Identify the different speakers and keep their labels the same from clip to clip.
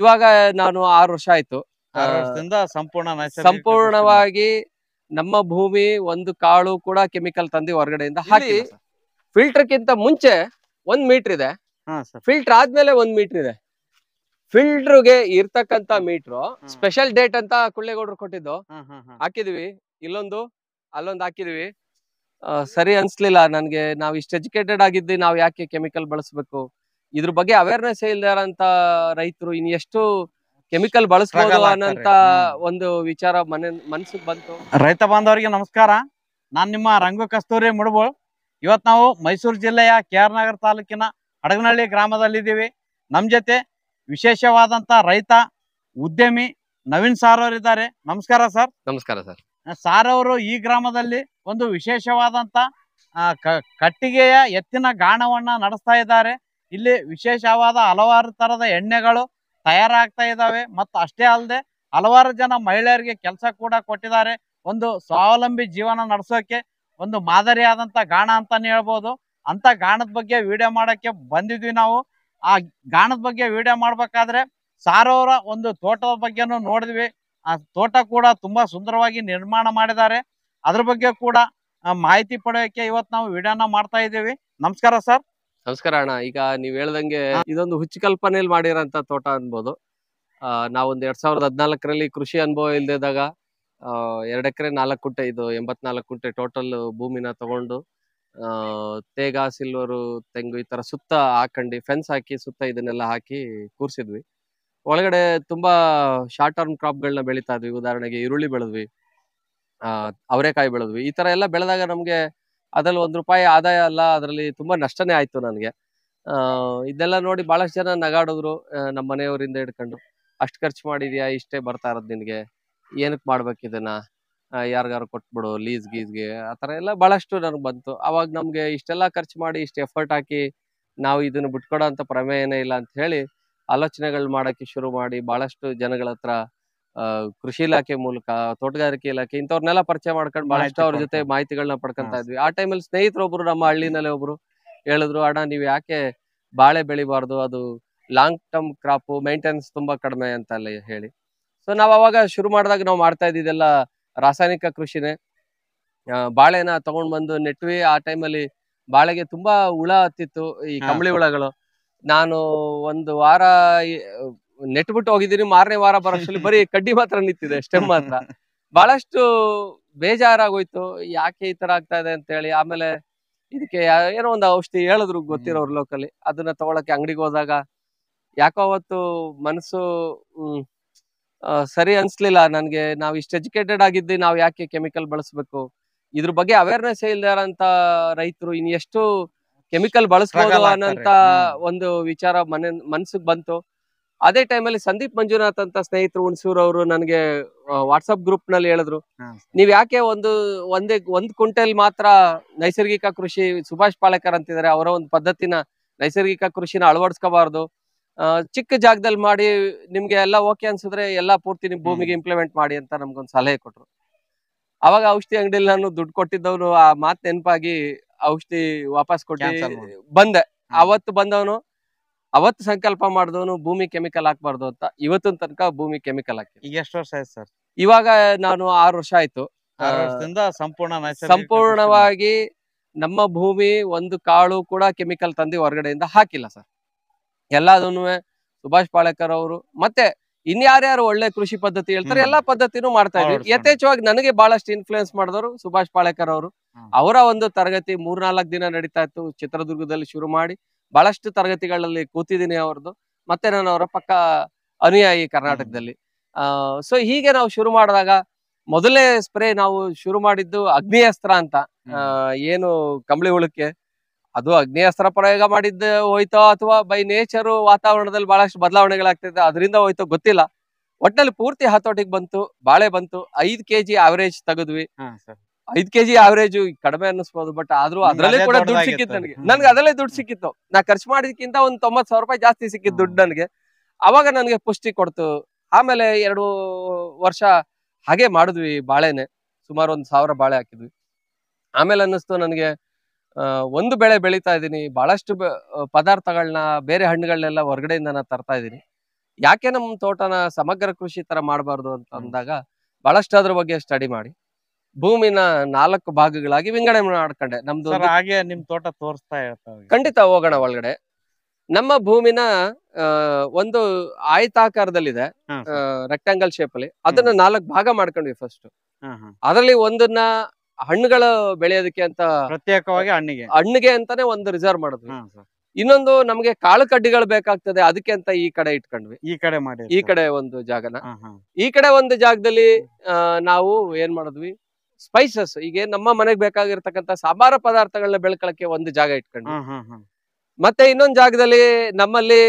Speaker 1: ಇವಾಗ ನಾನು ಆರು ವರ್ಷ ಆಯ್ತು
Speaker 2: ಸಂಪೂರ್ಣ ಸಂಪೂರ್ಣವಾಗಿ
Speaker 1: ನಮ್ಮ ಭೂಮಿ ಒಂದು ಕಾಳು ಕೂಡ ಕೆಮಿಕಲ್ ತಂದಿ ಹೊರಗಡೆಯಿಂದ ಹಾಕಿ ಫಿಲ್ಟರ್ ಕಿಂತ ಮುಂಚೆ ಒಂದ್ ಮೀಟರ್ ಇದೆ ಫಿಲ್ಟರ್ ಆದ್ಮೇಲೆ ಒಂದ್ ಮೀಟರ್ ಇದೆ ಫಿಲ್ಟರ್ ಗೆ ಇರ್ತಕ್ಕಂತ ಮೀಟರ್ ಸ್ಪೆಷಲ್ ಡೇಟ್ ಅಂತ ಕುಳ್ಳೇಗೌಡರು ಕೊಟ್ಟಿದ್ದು ಹಾ ಹಾಕಿದ್ವಿ ಇಲ್ಲೊಂದು ಅಲ್ಲೊಂದು ಹಾಕಿದೀವಿ ಸರಿ ಅನ್ಸ್ಲಿಲ್ಲ ನನ್ಗೆ ನಾವ್ ಇಷ್ಟು ಎಜುಕೇಟೆಡ್ ಆಗಿದ್ದು ನಾವ್ ಯಾಕೆ ಕೆಮಿಕಲ್ ಬಳಸ್ಬೇಕು ಇದ್ರ ಬಗ್ಗೆ ಅವೇರ್ನೆಸ್ ಇಲ್ದಾರಂತ ರೈತರು ಇನ್
Speaker 2: ಎಷ್ಟು ಕೆಮಿಕಲ್ ಬಳಸಬಹುದು ಅಂತ
Speaker 1: ಒಂದು ವಿಚಾರ ಮನೆ ಮನ್ಸಿಗೆ ಬಂತು
Speaker 2: ರೈತ ಬಾಂಧವರಿಗೆ ನಮಸ್ಕಾರ ನಾನ್ ನಿಮ್ಮ ರಂಗ ಕಸ್ತೂರಿ ಮುಡಬೋಳ್ ಇವತ್ ನಾವು ಮೈಸೂರು ಜಿಲ್ಲೆಯ ಕೆ ಆರ್ ನಗರ ತಾಲೂಕಿನ ಹಡಗನಹಳ್ಳಿ ಗ್ರಾಮದಲ್ಲಿದ್ದೀವಿ ನಮ್ ಜೊತೆ ವಿಶೇಷವಾದಂತ ರೈತ ಉದ್ಯಮಿ ನವೀನ್ ಸಾರ್ ಅವರು ಇದ್ದಾರೆ ನಮಸ್ಕಾರ ಸರ್ ನಮಸ್ಕಾರ ಸರ್ ಸಾರ್ ಅವರು ಈ ಗ್ರಾಮದಲ್ಲಿ ಒಂದು ವಿಶೇಷವಾದಂತ ಕಟ್ಟಿಗೆಯ ಎತ್ತಿನ ಗಾಣವನ್ನ ನಡೆಸ್ತಾ ಇದ್ದಾರೆ ಇಲ್ಲಿ ವಿಶೇಷವಾದ ಹಲವಾರು ತರದ ಎಣ್ಣೆಗಳು ತಯಾರಾಗ್ತಾ ಇದ್ದಾವೆ ಮತ್ತು ಅಷ್ಟೇ ಅಲ್ಲದೆ ಹಲವಾರು ಜನ ಮಹಿಳೆಯರಿಗೆ ಕೆಲಸ ಕೂಡ ಕೊಟ್ಟಿದ್ದಾರೆ ಒಂದು ಸ್ವಾವಲಂಬಿ ಜೀವನ ನಡೆಸೋಕೆ ಒಂದು ಮಾದರಿಯಾದಂಥ ಗಾಣ ಅಂತಾನೆ ಹೇಳ್ಬೋದು ಅಂತ ಗಾಣದ ಬಗ್ಗೆ ವಿಡಿಯೋ ಮಾಡೋಕ್ಕೆ ಬಂದಿದ್ವಿ ನಾವು ಆ ಗಾಣದ ಬಗ್ಗೆ ವಿಡಿಯೋ ಮಾಡಬೇಕಾದ್ರೆ ಸಾರವರ ಒಂದು ತೋಟದ ಬಗ್ಗೆನೂ ನೋಡಿದ್ವಿ ಆ ತೋಟ ಕೂಡ ತುಂಬಾ ಸುಂದರವಾಗಿ ನಿರ್ಮಾಣ ಮಾಡಿದ್ದಾರೆ ಅದ್ರ ಬಗ್ಗೆ ಕೂಡ ಮಾಹಿತಿ ಪಡೆಯೋಕ್ಕೆ ಇವತ್ತು ನಾವು ವಿಡಿಯೋನ ಮಾಡ್ತಾ ಇದ್ದೀವಿ ನಮಸ್ಕಾರ ಸರ್
Speaker 1: ನಮಸ್ಕಾರ ಅಣ್ಣ ಈಗ ನೀವ್ ಹೇಳ್ದಂಗೆ ಇದೊಂದು ಹುಚ್ಚು ಕಲ್ಪನೆಯಲ್ಲಿ ಮಾಡಿರೋಂತ ತೋಟ ಅನ್ಬೋದು ಆ ನಾವೊಂದ್ ಎರಡ್ ಸಾವಿರದ ಹದಿನಾಲ್ಕರಲ್ಲಿ ಕೃಷಿ ಅನುಭವ ಇಲ್ದಿದ್ದಾಗ ಎರಡ್ ಎಕರೆ ನಾಲ್ಕು ಕುಂಟೆ ಇದು ಎಂಬತ್ನಾಲ್ಕು ಕುಂಟೆ ಟೋಟಲ್ ಭೂಮಿನ ತಗೊಂಡು ಆ ತೇಗ ಸಿಲ್ವರು ತೆಂಗು ಈ ತರ ಸುತ್ತ ಹಾಕಂಡಿ ಫೆನ್ಸ್ ಹಾಕಿ ಸುತ್ತ ಇದನ್ನೆಲ್ಲ ಹಾಕಿ ಕೂರ್ಸಿದ್ವಿ ಒಳಗಡೆ ತುಂಬಾ ಶಾರ್ಟ್ ಟರ್ಮ್ ಕ್ರಾಪ್ಗಳನ್ನ ಬೆಳೀತಾ ಇದ್ವಿ ಉದಾಹರಣೆಗೆ ಈರುಳ್ಳಿ ಬೆಳೆದ್ವಿ ಆ ಅವರೆಕಾಯಿ ಬೆಳೆದ್ವಿ ಈ ತರ ಎಲ್ಲ ಬೆಳೆದಾಗ ನಮ್ಗೆ ಅದ್ರಲ್ಲಿ ಒಂದು ರೂಪಾಯಿ ಆದಾಯ ಅಲ್ಲ ಅದರಲ್ಲಿ ತುಂಬಾ ನಷ್ಟನೇ ಆಯ್ತು ನನಗೆ ಇದೆಲ್ಲ ನೋಡಿ ಬಹಳಷ್ಟು ಜನ ನಗಾಡಿದ್ರು ನಮ್ಮ ಮನೆಯವರಿಂದ ಹಿಡ್ಕೊಂಡು ಅಷ್ಟು ಖರ್ಚು ಮಾಡಿದ್ಯಾ ಇಷ್ಟೇ ಬರ್ತಾ ಇರೋದು ನಿನಗೆ ಏನಕ್ಕೆ ಮಾಡ್ಬೇಕಿದನ್ನ ಯಾರಿಗಾರು ಕೊಟ್ಬಿಡು ಲೀಸ್ ಗೀಸ್ಗೆ ಆ ಥರ ಎಲ್ಲ ಭಾಳಷ್ಟು ನನಗೆ ಬಂತು ಅವಾಗ ನಮಗೆ ಇಷ್ಟೆಲ್ಲ ಖರ್ಚು ಮಾಡಿ ಇಷ್ಟು ಎಫರ್ಟ್ ಹಾಕಿ ನಾವು ಇದನ್ನು ಬಿಟ್ಕೊಡೋ ಅಂತ ಪ್ರಮೇಯನೇ ಇಲ್ಲ ಅಂತ ಹೇಳಿ ಆಲೋಚನೆಗಳು ಮಾಡೋಕ್ಕೆ ಶುರು ಮಾಡಿ ಭಾಳಷ್ಟು ಜನಗಳ ಹತ್ರ ಕೃಷಿ ಇಲಾಖೆ ಮೂಲಕ ತೋಟಗಾರಿಕೆ ಇಲಾಖೆ ಇಂಥವ್ರನ್ನೆಲ್ಲ ಪರಿಚಯ ಮಾಡ್ಕೊಂಡು ಬಹಳಷ್ಟು ಅವ್ರ ಜೊತೆ ಮಾಹಿತಿಗಳನ್ನ ಪಡ್ಕೊಂತ ಇದ್ವಿ ಆ ಟೈಮಲ್ಲಿ ಸ್ನೇಹಿತರೊಬ್ರು ನಮ್ಮ ಹಳ್ಳಿನಲ್ಲಿ ಒಬ್ರು ಹೇಳಿದ್ರು ಅಣ್ಣ ನೀವು ಯಾಕೆ ಬಾಳೆ ಬೆಳಿಬಾರ್ದು ಅದು ಲಾಂಗ್ ಟರ್ಮ್ ಕ್ರಾಪ್ ಮೇಂಟೆನೆನ್ಸ್ ತುಂಬಾ ಕಡಿಮೆ ಅಂತ ಹೇಳಿ ಸೊ ನಾವ್ ಅವಾಗ ಶುರು ಮಾಡಿದಾಗ ನಾವು ಮಾಡ್ತಾ ಇದ್ದಿದ್ದೆಲ್ಲ ರಾಸಾಯನಿಕ ಕೃಷಿನೇ ಬಾಳೆನ ತಗೊಂಡ್ ಬಂದು ನೆಟ್ವಿ ಆ ಟೈಮಲ್ಲಿ ಬಾಳೆಗೆ ತುಂಬಾ ಹುಳ ಹತ್ತಿತ್ತು ಈ ಕಂಬಳಿ ಹುಳಗಳು ನಾನು ಒಂದು ವಾರ ನೆಟ್ ಬಿಟ್ಟು ಹೋಗಿದ್ದೀನಿ ಮಾರನೇ ವಾರ ಬರೋಷ್ಟರಲ್ಲಿ ಬರೀ ಕಡ್ಡಿ ಮಾತ್ರ ನಿಂತಿದೆ ಸ್ಟೆಮ್ ಮಾತ್ರ ಬಹಳಷ್ಟು ಬೇಜಾರಾಗೋಯ್ತು ಯಾಕೆ ಈ ತರ ಆಗ್ತಾ ಇದೆ ಅಂತ ಹೇಳಿ ಆಮೇಲೆ ಇದಕ್ಕೆ ಏನೋ ಒಂದು ಔಷಧಿ ಹೇಳಿದ್ರು ಗೊತ್ತಿರೋರು ಲೋಕಲ್ಲಿ ಅದನ್ನ ತಗೊಳಕ್ಕೆ ಅಂಗಡಿಗೆ ಹೋದಾಗ ಯಾಕೋ ಅವತ್ತು ಮನಸ್ಸು ಸರಿ ಅನ್ಸ್ಲಿಲ್ಲ ನನ್ಗೆ ನಾವ್ ಇಷ್ಟು ಎಜುಕೇಟೆಡ್ ಆಗಿದ್ದು ನಾವ್ ಯಾಕೆ ಕೆಮಿಕಲ್ ಬಳಸ್ಬೇಕು ಇದ್ರ ಬಗ್ಗೆ ಅವೇರ್ನೆಸ್ ಇಲ್ದಾರಂತ ರೈತರು ಇನ್ ಎಷ್ಟು ಕೆಮಿಕಲ್ ಬಳಸ್ಬೋದು ಅನ್ನೋಂತ ಒಂದು ವಿಚಾರ ಮನ ಮನ್ಸಿಗೆ ಬಂತು ಅದೇ ಟೈಮಲ್ಲಿ ಸಂದೀಪ್ ಮಂಜುನಾಥ್ ಅಂತ ಸ್ನೇಹಿತರು ಹುಣಸೂರು ಅವರು ನನಗೆ ವಾಟ್ಸಪ್ ಗ್ರೂಪ್ ನಲ್ಲಿ ಹೇಳಿದ್ರು ನೀವ್ ಯಾಕೆ ಒಂದು ಒಂದೇ ಒಂದ್ ಕುಂಟೆಲ್ ಮಾತ್ರ ನೈಸರ್ಗಿಕ ಕೃಷಿ ಸುಭಾಷ್ ಪಾಳೇಕರ್ ಅಂತಿದ್ದಾರೆ ಅವರ ಒಂದು ಪದ್ಧತಿನ ನೈಸರ್ಗಿಕ ಕೃಷಿನ ಅಳವಡಿಸ್ಕೋಬಾರ್ದು ಚಿಕ್ಕ ಜಾಗದಲ್ಲಿ ಮಾಡಿ ನಿಮ್ಗೆ ಎಲ್ಲ ಓಕೆ ಅನ್ಸಿದ್ರೆ ಎಲ್ಲಾ ಪೂರ್ತಿ ನಿಮ್ ಭೂಮಿಗೆ ಇಂಪ್ಲಿಮೆಂಟ್ ಮಾಡಿ ಅಂತ ನಮ್ಗೊಂದು ಸಲಹೆ ಕೊಟ್ರು ಅವಾಗ ಔಷಧಿ ಅಂಗಡಿಯಲ್ಲಿ ನಾನು ದುಡ್ಡು ಕೊಟ್ಟಿದ್ದವನು ಆ ಮಾತ್ ನೆನಪಾಗಿ ಔಷಧಿ ವಾಪಸ್ ಕೊಟ್ಟಿ ಬಂದೆ ಅವತ್ತು ಬಂದವನು ಅವತ್ತು ಸಂಕಲ್ಪ ಮಾಡಿದವನು ಭೂಮಿ ಕೆಮಿಕಲ್ ಹಾಕ್ಬಾರ್ದು ಅಂತ ಇವತ್ತಿನ ತನಕ ಭೂಮಿ ಕೆಮಿಕಲ್ ಹಾಕಿ
Speaker 2: ಈಗ ಎಷ್ಟು ವರ್ಷ ಆಯ್ತು ಸರ್
Speaker 1: ಇವಾಗ ನಾನು ಆರು ವರ್ಷ ಆಯ್ತು
Speaker 2: ಸಂಪೂರ್ಣ ಸಂಪೂರ್ಣವಾಗಿ
Speaker 1: ನಮ್ಮ ಭೂಮಿ ಒಂದು ಕಾಳು ಕೂಡ ಕೆಮಿಕಲ್ ತಂದಿ ಹೊರಗಡೆಯಿಂದ ಹಾಕಿಲ್ಲ ಸರ್ ಎಲ್ಲದನ್ನು ಸುಭಾಷ್ ಪಾಳೇಕರ್ ಅವರು ಮತ್ತೆ ಇನ್ಯಾರ್ಯಾರು ಒಳ್ಳೆ ಕೃಷಿ ಪದ್ಧತಿ ಹೇಳ್ತಾರೆ ಎಲ್ಲಾ ಪದ್ಧತಿನೂ ಮಾಡ್ತಾ ಇದ್ವಿ ಯಥೇಚ್ಛವಾಗಿ ನನಗೆ ಬಹಳಷ್ಟು ಇನ್ಫ್ಲೂಯೆನ್ಸ್ ಮಾಡಿದವರು ಸುಭಾಷ್ ಪಾಳೇಕರ್ ಅವರು ಅವರ ಒಂದು ತರಗತಿ ಮೂರ್ನಾಲ್ಕು ದಿನ ನಡೀತಾ ಇತ್ತು ಚಿತ್ರದುರ್ಗದಲ್ಲಿ ಶುರು ಮಾಡಿ ಬಹಳಷ್ಟು ತರಗತಿಗಳಲ್ಲಿ ಕೂತಿದ್ದೀನಿ ಅವ್ರದ್ದು ಮತ್ತೆ ನಾನು ಅವರ ಪಕ್ಕ ಅನುಯಾಯಿ ಕರ್ನಾಟಕದಲ್ಲಿ ಆ ಸೊ ಹೀಗೆ ನಾವು ಶುರು ಮಾಡಿದಾಗ ಮೊದಲೇ ಸ್ಪ್ರೇ ನಾವು ಶುರು ಮಾಡಿದ್ದು ಅಗ್ನಿಯಸ್ತ್ರ ಅಂತ ಏನು ಕಂಬಳಿ ಹುಳಕ್ಕೆ ಅದು ಅಗ್ನಿಯಸ್ತ್ರ ಪ್ರಯೋಗ ಮಾಡಿದ್ದ ಹೋಯ್ತೋ ಅಥವಾ ಬೈ ನೇಚರು ವಾತಾವರಣದಲ್ಲಿ ಬಹಳಷ್ಟು ಬದಲಾವಣೆಗಳಾಗ್ತಿದೆ ಅದರಿಂದ ಹೋಯ್ತೋ ಗೊತ್ತಿಲ್ಲ ಒಟ್ಟಿನಲ್ಲಿ ಪೂರ್ತಿ ಹತೋಟಿಗೆ ಬಂತು ಬಾಳೆ ಬಂತು ಐದ್ ಕೆಜಿ ಅವರೇಜ್ ತೆಗೆದ್ವಿ ಐದ್ ಕೆಜಿ ಆವರೇಜ್ ಕಡಿಮೆ ಅನ್ನಿಸ್ಬೋದು ಬಟ್ ಆದ್ರೂ ಅದ್ರಲ್ಲೇ ಕೂಡ ದುಡ್ಡು ಸಿಕ್ಕಿತ್ತು ನನಗೆ ನನ್ಗೆ ಅದರಲ್ಲೇ ದುಡ್ಡು ಸಿಕ್ಕಿತ್ತು ನಾ ಖರ್ಚು ಮಾಡಿದಕ್ಕಿಂತ ಒಂದ್ ತೊಂಬತ್ ಸಾವಿರ ರೂಪಾಯಿ ಜಾಸ್ತಿ ಸಿಕ್ಕಿದ್ ದುಡ್ಡು ನನಗೆ ಅವಾಗ ನನಗೆ ಪುಷ್ಟಿ ಕೊಡ್ತು ಆಮೇಲೆ ಎರಡು ವರ್ಷ ಹಾಗೆ ಮಾಡಿದ್ವಿ ಬಾಳೆನೆ ಸುಮಾರು ಒಂದ್ ಸಾವಿರ ಬಾಳೆ ಹಾಕಿದ್ವಿ ಆಮೇಲೆ ಅನ್ನಿಸ್ತು ನನಗೆ ಒಂದು ಬೆಳೆ ಬೆಳೀತಾ ಇದ್ದೀನಿ ಬಹಳಷ್ಟು ಪದಾರ್ಥಗಳನ್ನ ಬೇರೆ ಹಣ್ಣುಗಳನ್ನೆಲ್ಲ ಹೊರಗಡೆಯಿಂದ ನಾನು ತರ್ತಾ ಇದ್ದೀನಿ ಯಾಕೆ ನಮ್ಮ ತೋಟನ ಸಮಗ್ರ ಕೃಷಿ ತರ ಮಾಡಬಾರ್ದು ಅಂತ ಅಂದಾಗ ಬಹಳಷ್ಟು ಅದ್ರ ಬಗ್ಗೆ ಸ್ಟಡಿ ಮಾಡಿ ಭೂಮಿನ ನಾಲ್ಕು ಭಾಗಗಳಾಗಿ ವಿಂಗಡಣೆ ಮಾಡ್ಕೊಂಡೆ ನಮ್ದು ಹಾಗೆ
Speaker 2: ನಿಮ್ ತೋಟ ತೋರಿಸ್ತಾ ಇರ್ತಾವೆ
Speaker 1: ಖಂಡಿತ ಹೋಗೋಣ ಒಳಗಡೆ ನಮ್ಮ ಭೂಮಿನ ಒಂದು ಆಯತಾಕಾರದಲ್ಲಿದೆ ರೆಕ್ಟಾಂಗಲ್ ಶೇಪ್ ಅಲ್ಲಿ ಅದನ್ನ ನಾಲ್ಕು ಭಾಗ ಮಾಡ್ಕೊಂಡ್ವಿ ಫಸ್ಟ್ ಅದರಲ್ಲಿ ಒಂದನ್ನ ಹಣ್ಣುಗಳು ಬೆಳೆಯೋದಕ್ಕೆ ಅಂತ ಪ್ರತ್ಯೇಕವಾಗಿ ಹಣ್ಣಿಗೆ ಹಣ್ಣಿಗೆ ಅಂತಾನೆ ಒಂದು ರಿಸರ್ವ್ ಮಾಡಿದ್ವಿ ಇನ್ನೊಂದು ನಮ್ಗೆ ಕಾಳು ಕಡ್ಡಿಗಳು ಬೇಕಾಗ್ತದೆ ಅದಕ್ಕೆ ಅಂತ ಈ ಕಡೆ ಇಟ್ಕೊಂಡ್ವಿ ಈ ಕಡೆ ಮಾಡಿ ಈ ಕಡೆ ಒಂದು ಜಾಗನ ಈ ಕಡೆ ಒಂದು ಜಾಗದಲ್ಲಿ ನಾವು ಏನ್ ಮಾಡಿದ್ವಿ ಸ್ಪೈಸಸ್ ಈಗ ನಮ್ಮ ಮನೆಗೆ ಬೇಕಾಗಿರ್ತಕ್ಕಂಥ ಸಾಂಬಾರ ಪದಾರ್ಥಗಳನ್ನ ಬೆಳ್ಕೊಳಕ್ಕೆ ಒಂದು ಜಾಗ ಇಟ್ಕೊಂಡು ಮತ್ತೆ ಇನ್ನೊಂದು ಜಾಗದಲ್ಲಿ ನಮ್ಮಲ್ಲಿ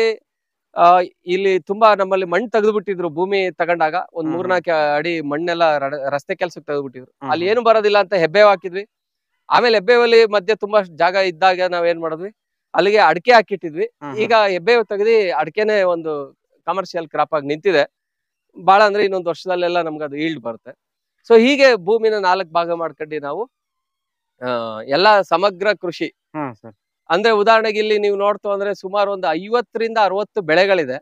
Speaker 1: ಇಲ್ಲಿ ತುಂಬಾ ನಮ್ಮಲ್ಲಿ ಮಣ್ಣು ತೆಗೆದ್ಬಿಟ್ಟಿದ್ರು ಭೂಮಿ ತಗೊಂಡಾಗ ಒಂದ್ ಮೂರ್ನಾಲ್ಕು ಅಡಿ ಮಣ್ಣೆಲ್ಲ ರಸ್ತೆ ಕೆಲ್ಸಕ್ಕೆ ಬಿಟ್ಟಿದ್ರು ಅಲ್ಲಿ ಏನು ಬರೋದಿಲ್ಲ ಅಂತ ಹೆಬ್ಬೇವ್ ಹಾಕಿದ್ವಿ ಆಮೇಲೆ ಹೆಬ್ಬೇವಲ್ಲಿ ಮಧ್ಯೆ ತುಂಬಾ ಜಾಗ ಇದ್ದಾಗ ನಾವ್ ಏನ್ ಮಾಡಿದ್ವಿ ಅಲ್ಲಿಗೆ ಅಡಿಕೆ ಹಾಕಿಟ್ಟಿದ್ವಿ ಈಗ ಹೆಬ್ಬೆವು ತೆಗೆದಿ ಅಡಿಕೆನೆ ಒಂದು ಕಮರ್ಷಿಯಲ್ ಕ್ರಾಪ್ ಆಗಿ ನಿಂತಿದೆ ಬಹಳ ಅಂದ್ರೆ ಇನ್ನೊಂದು ವರ್ಷದಲ್ಲೆಲ್ಲ ನಮ್ಗೆ ಅದು ಈಲ್ಡ್ ಬರುತ್ತೆ ಸೊ ಹೀಗೆ ಭೂಮಿನ ನಾಲ್ಕು ಭಾಗ ಮಾಡ್ಕೊಂಡು ನಾವು ಎಲ್ಲಾ ಸಮಗ್ರ ಕೃಷಿ ಅಂದ್ರೆ ಉದಾಹರಣೆಗೆ ಇಲ್ಲಿ ನೀವು ನೋಡ್ತು ಅಂದ್ರೆ ಸುಮಾರು ಒಂದು ಐವತ್ತರಿಂದ ಅರವತ್ತು ಬೆಳೆಗಳಿದೆ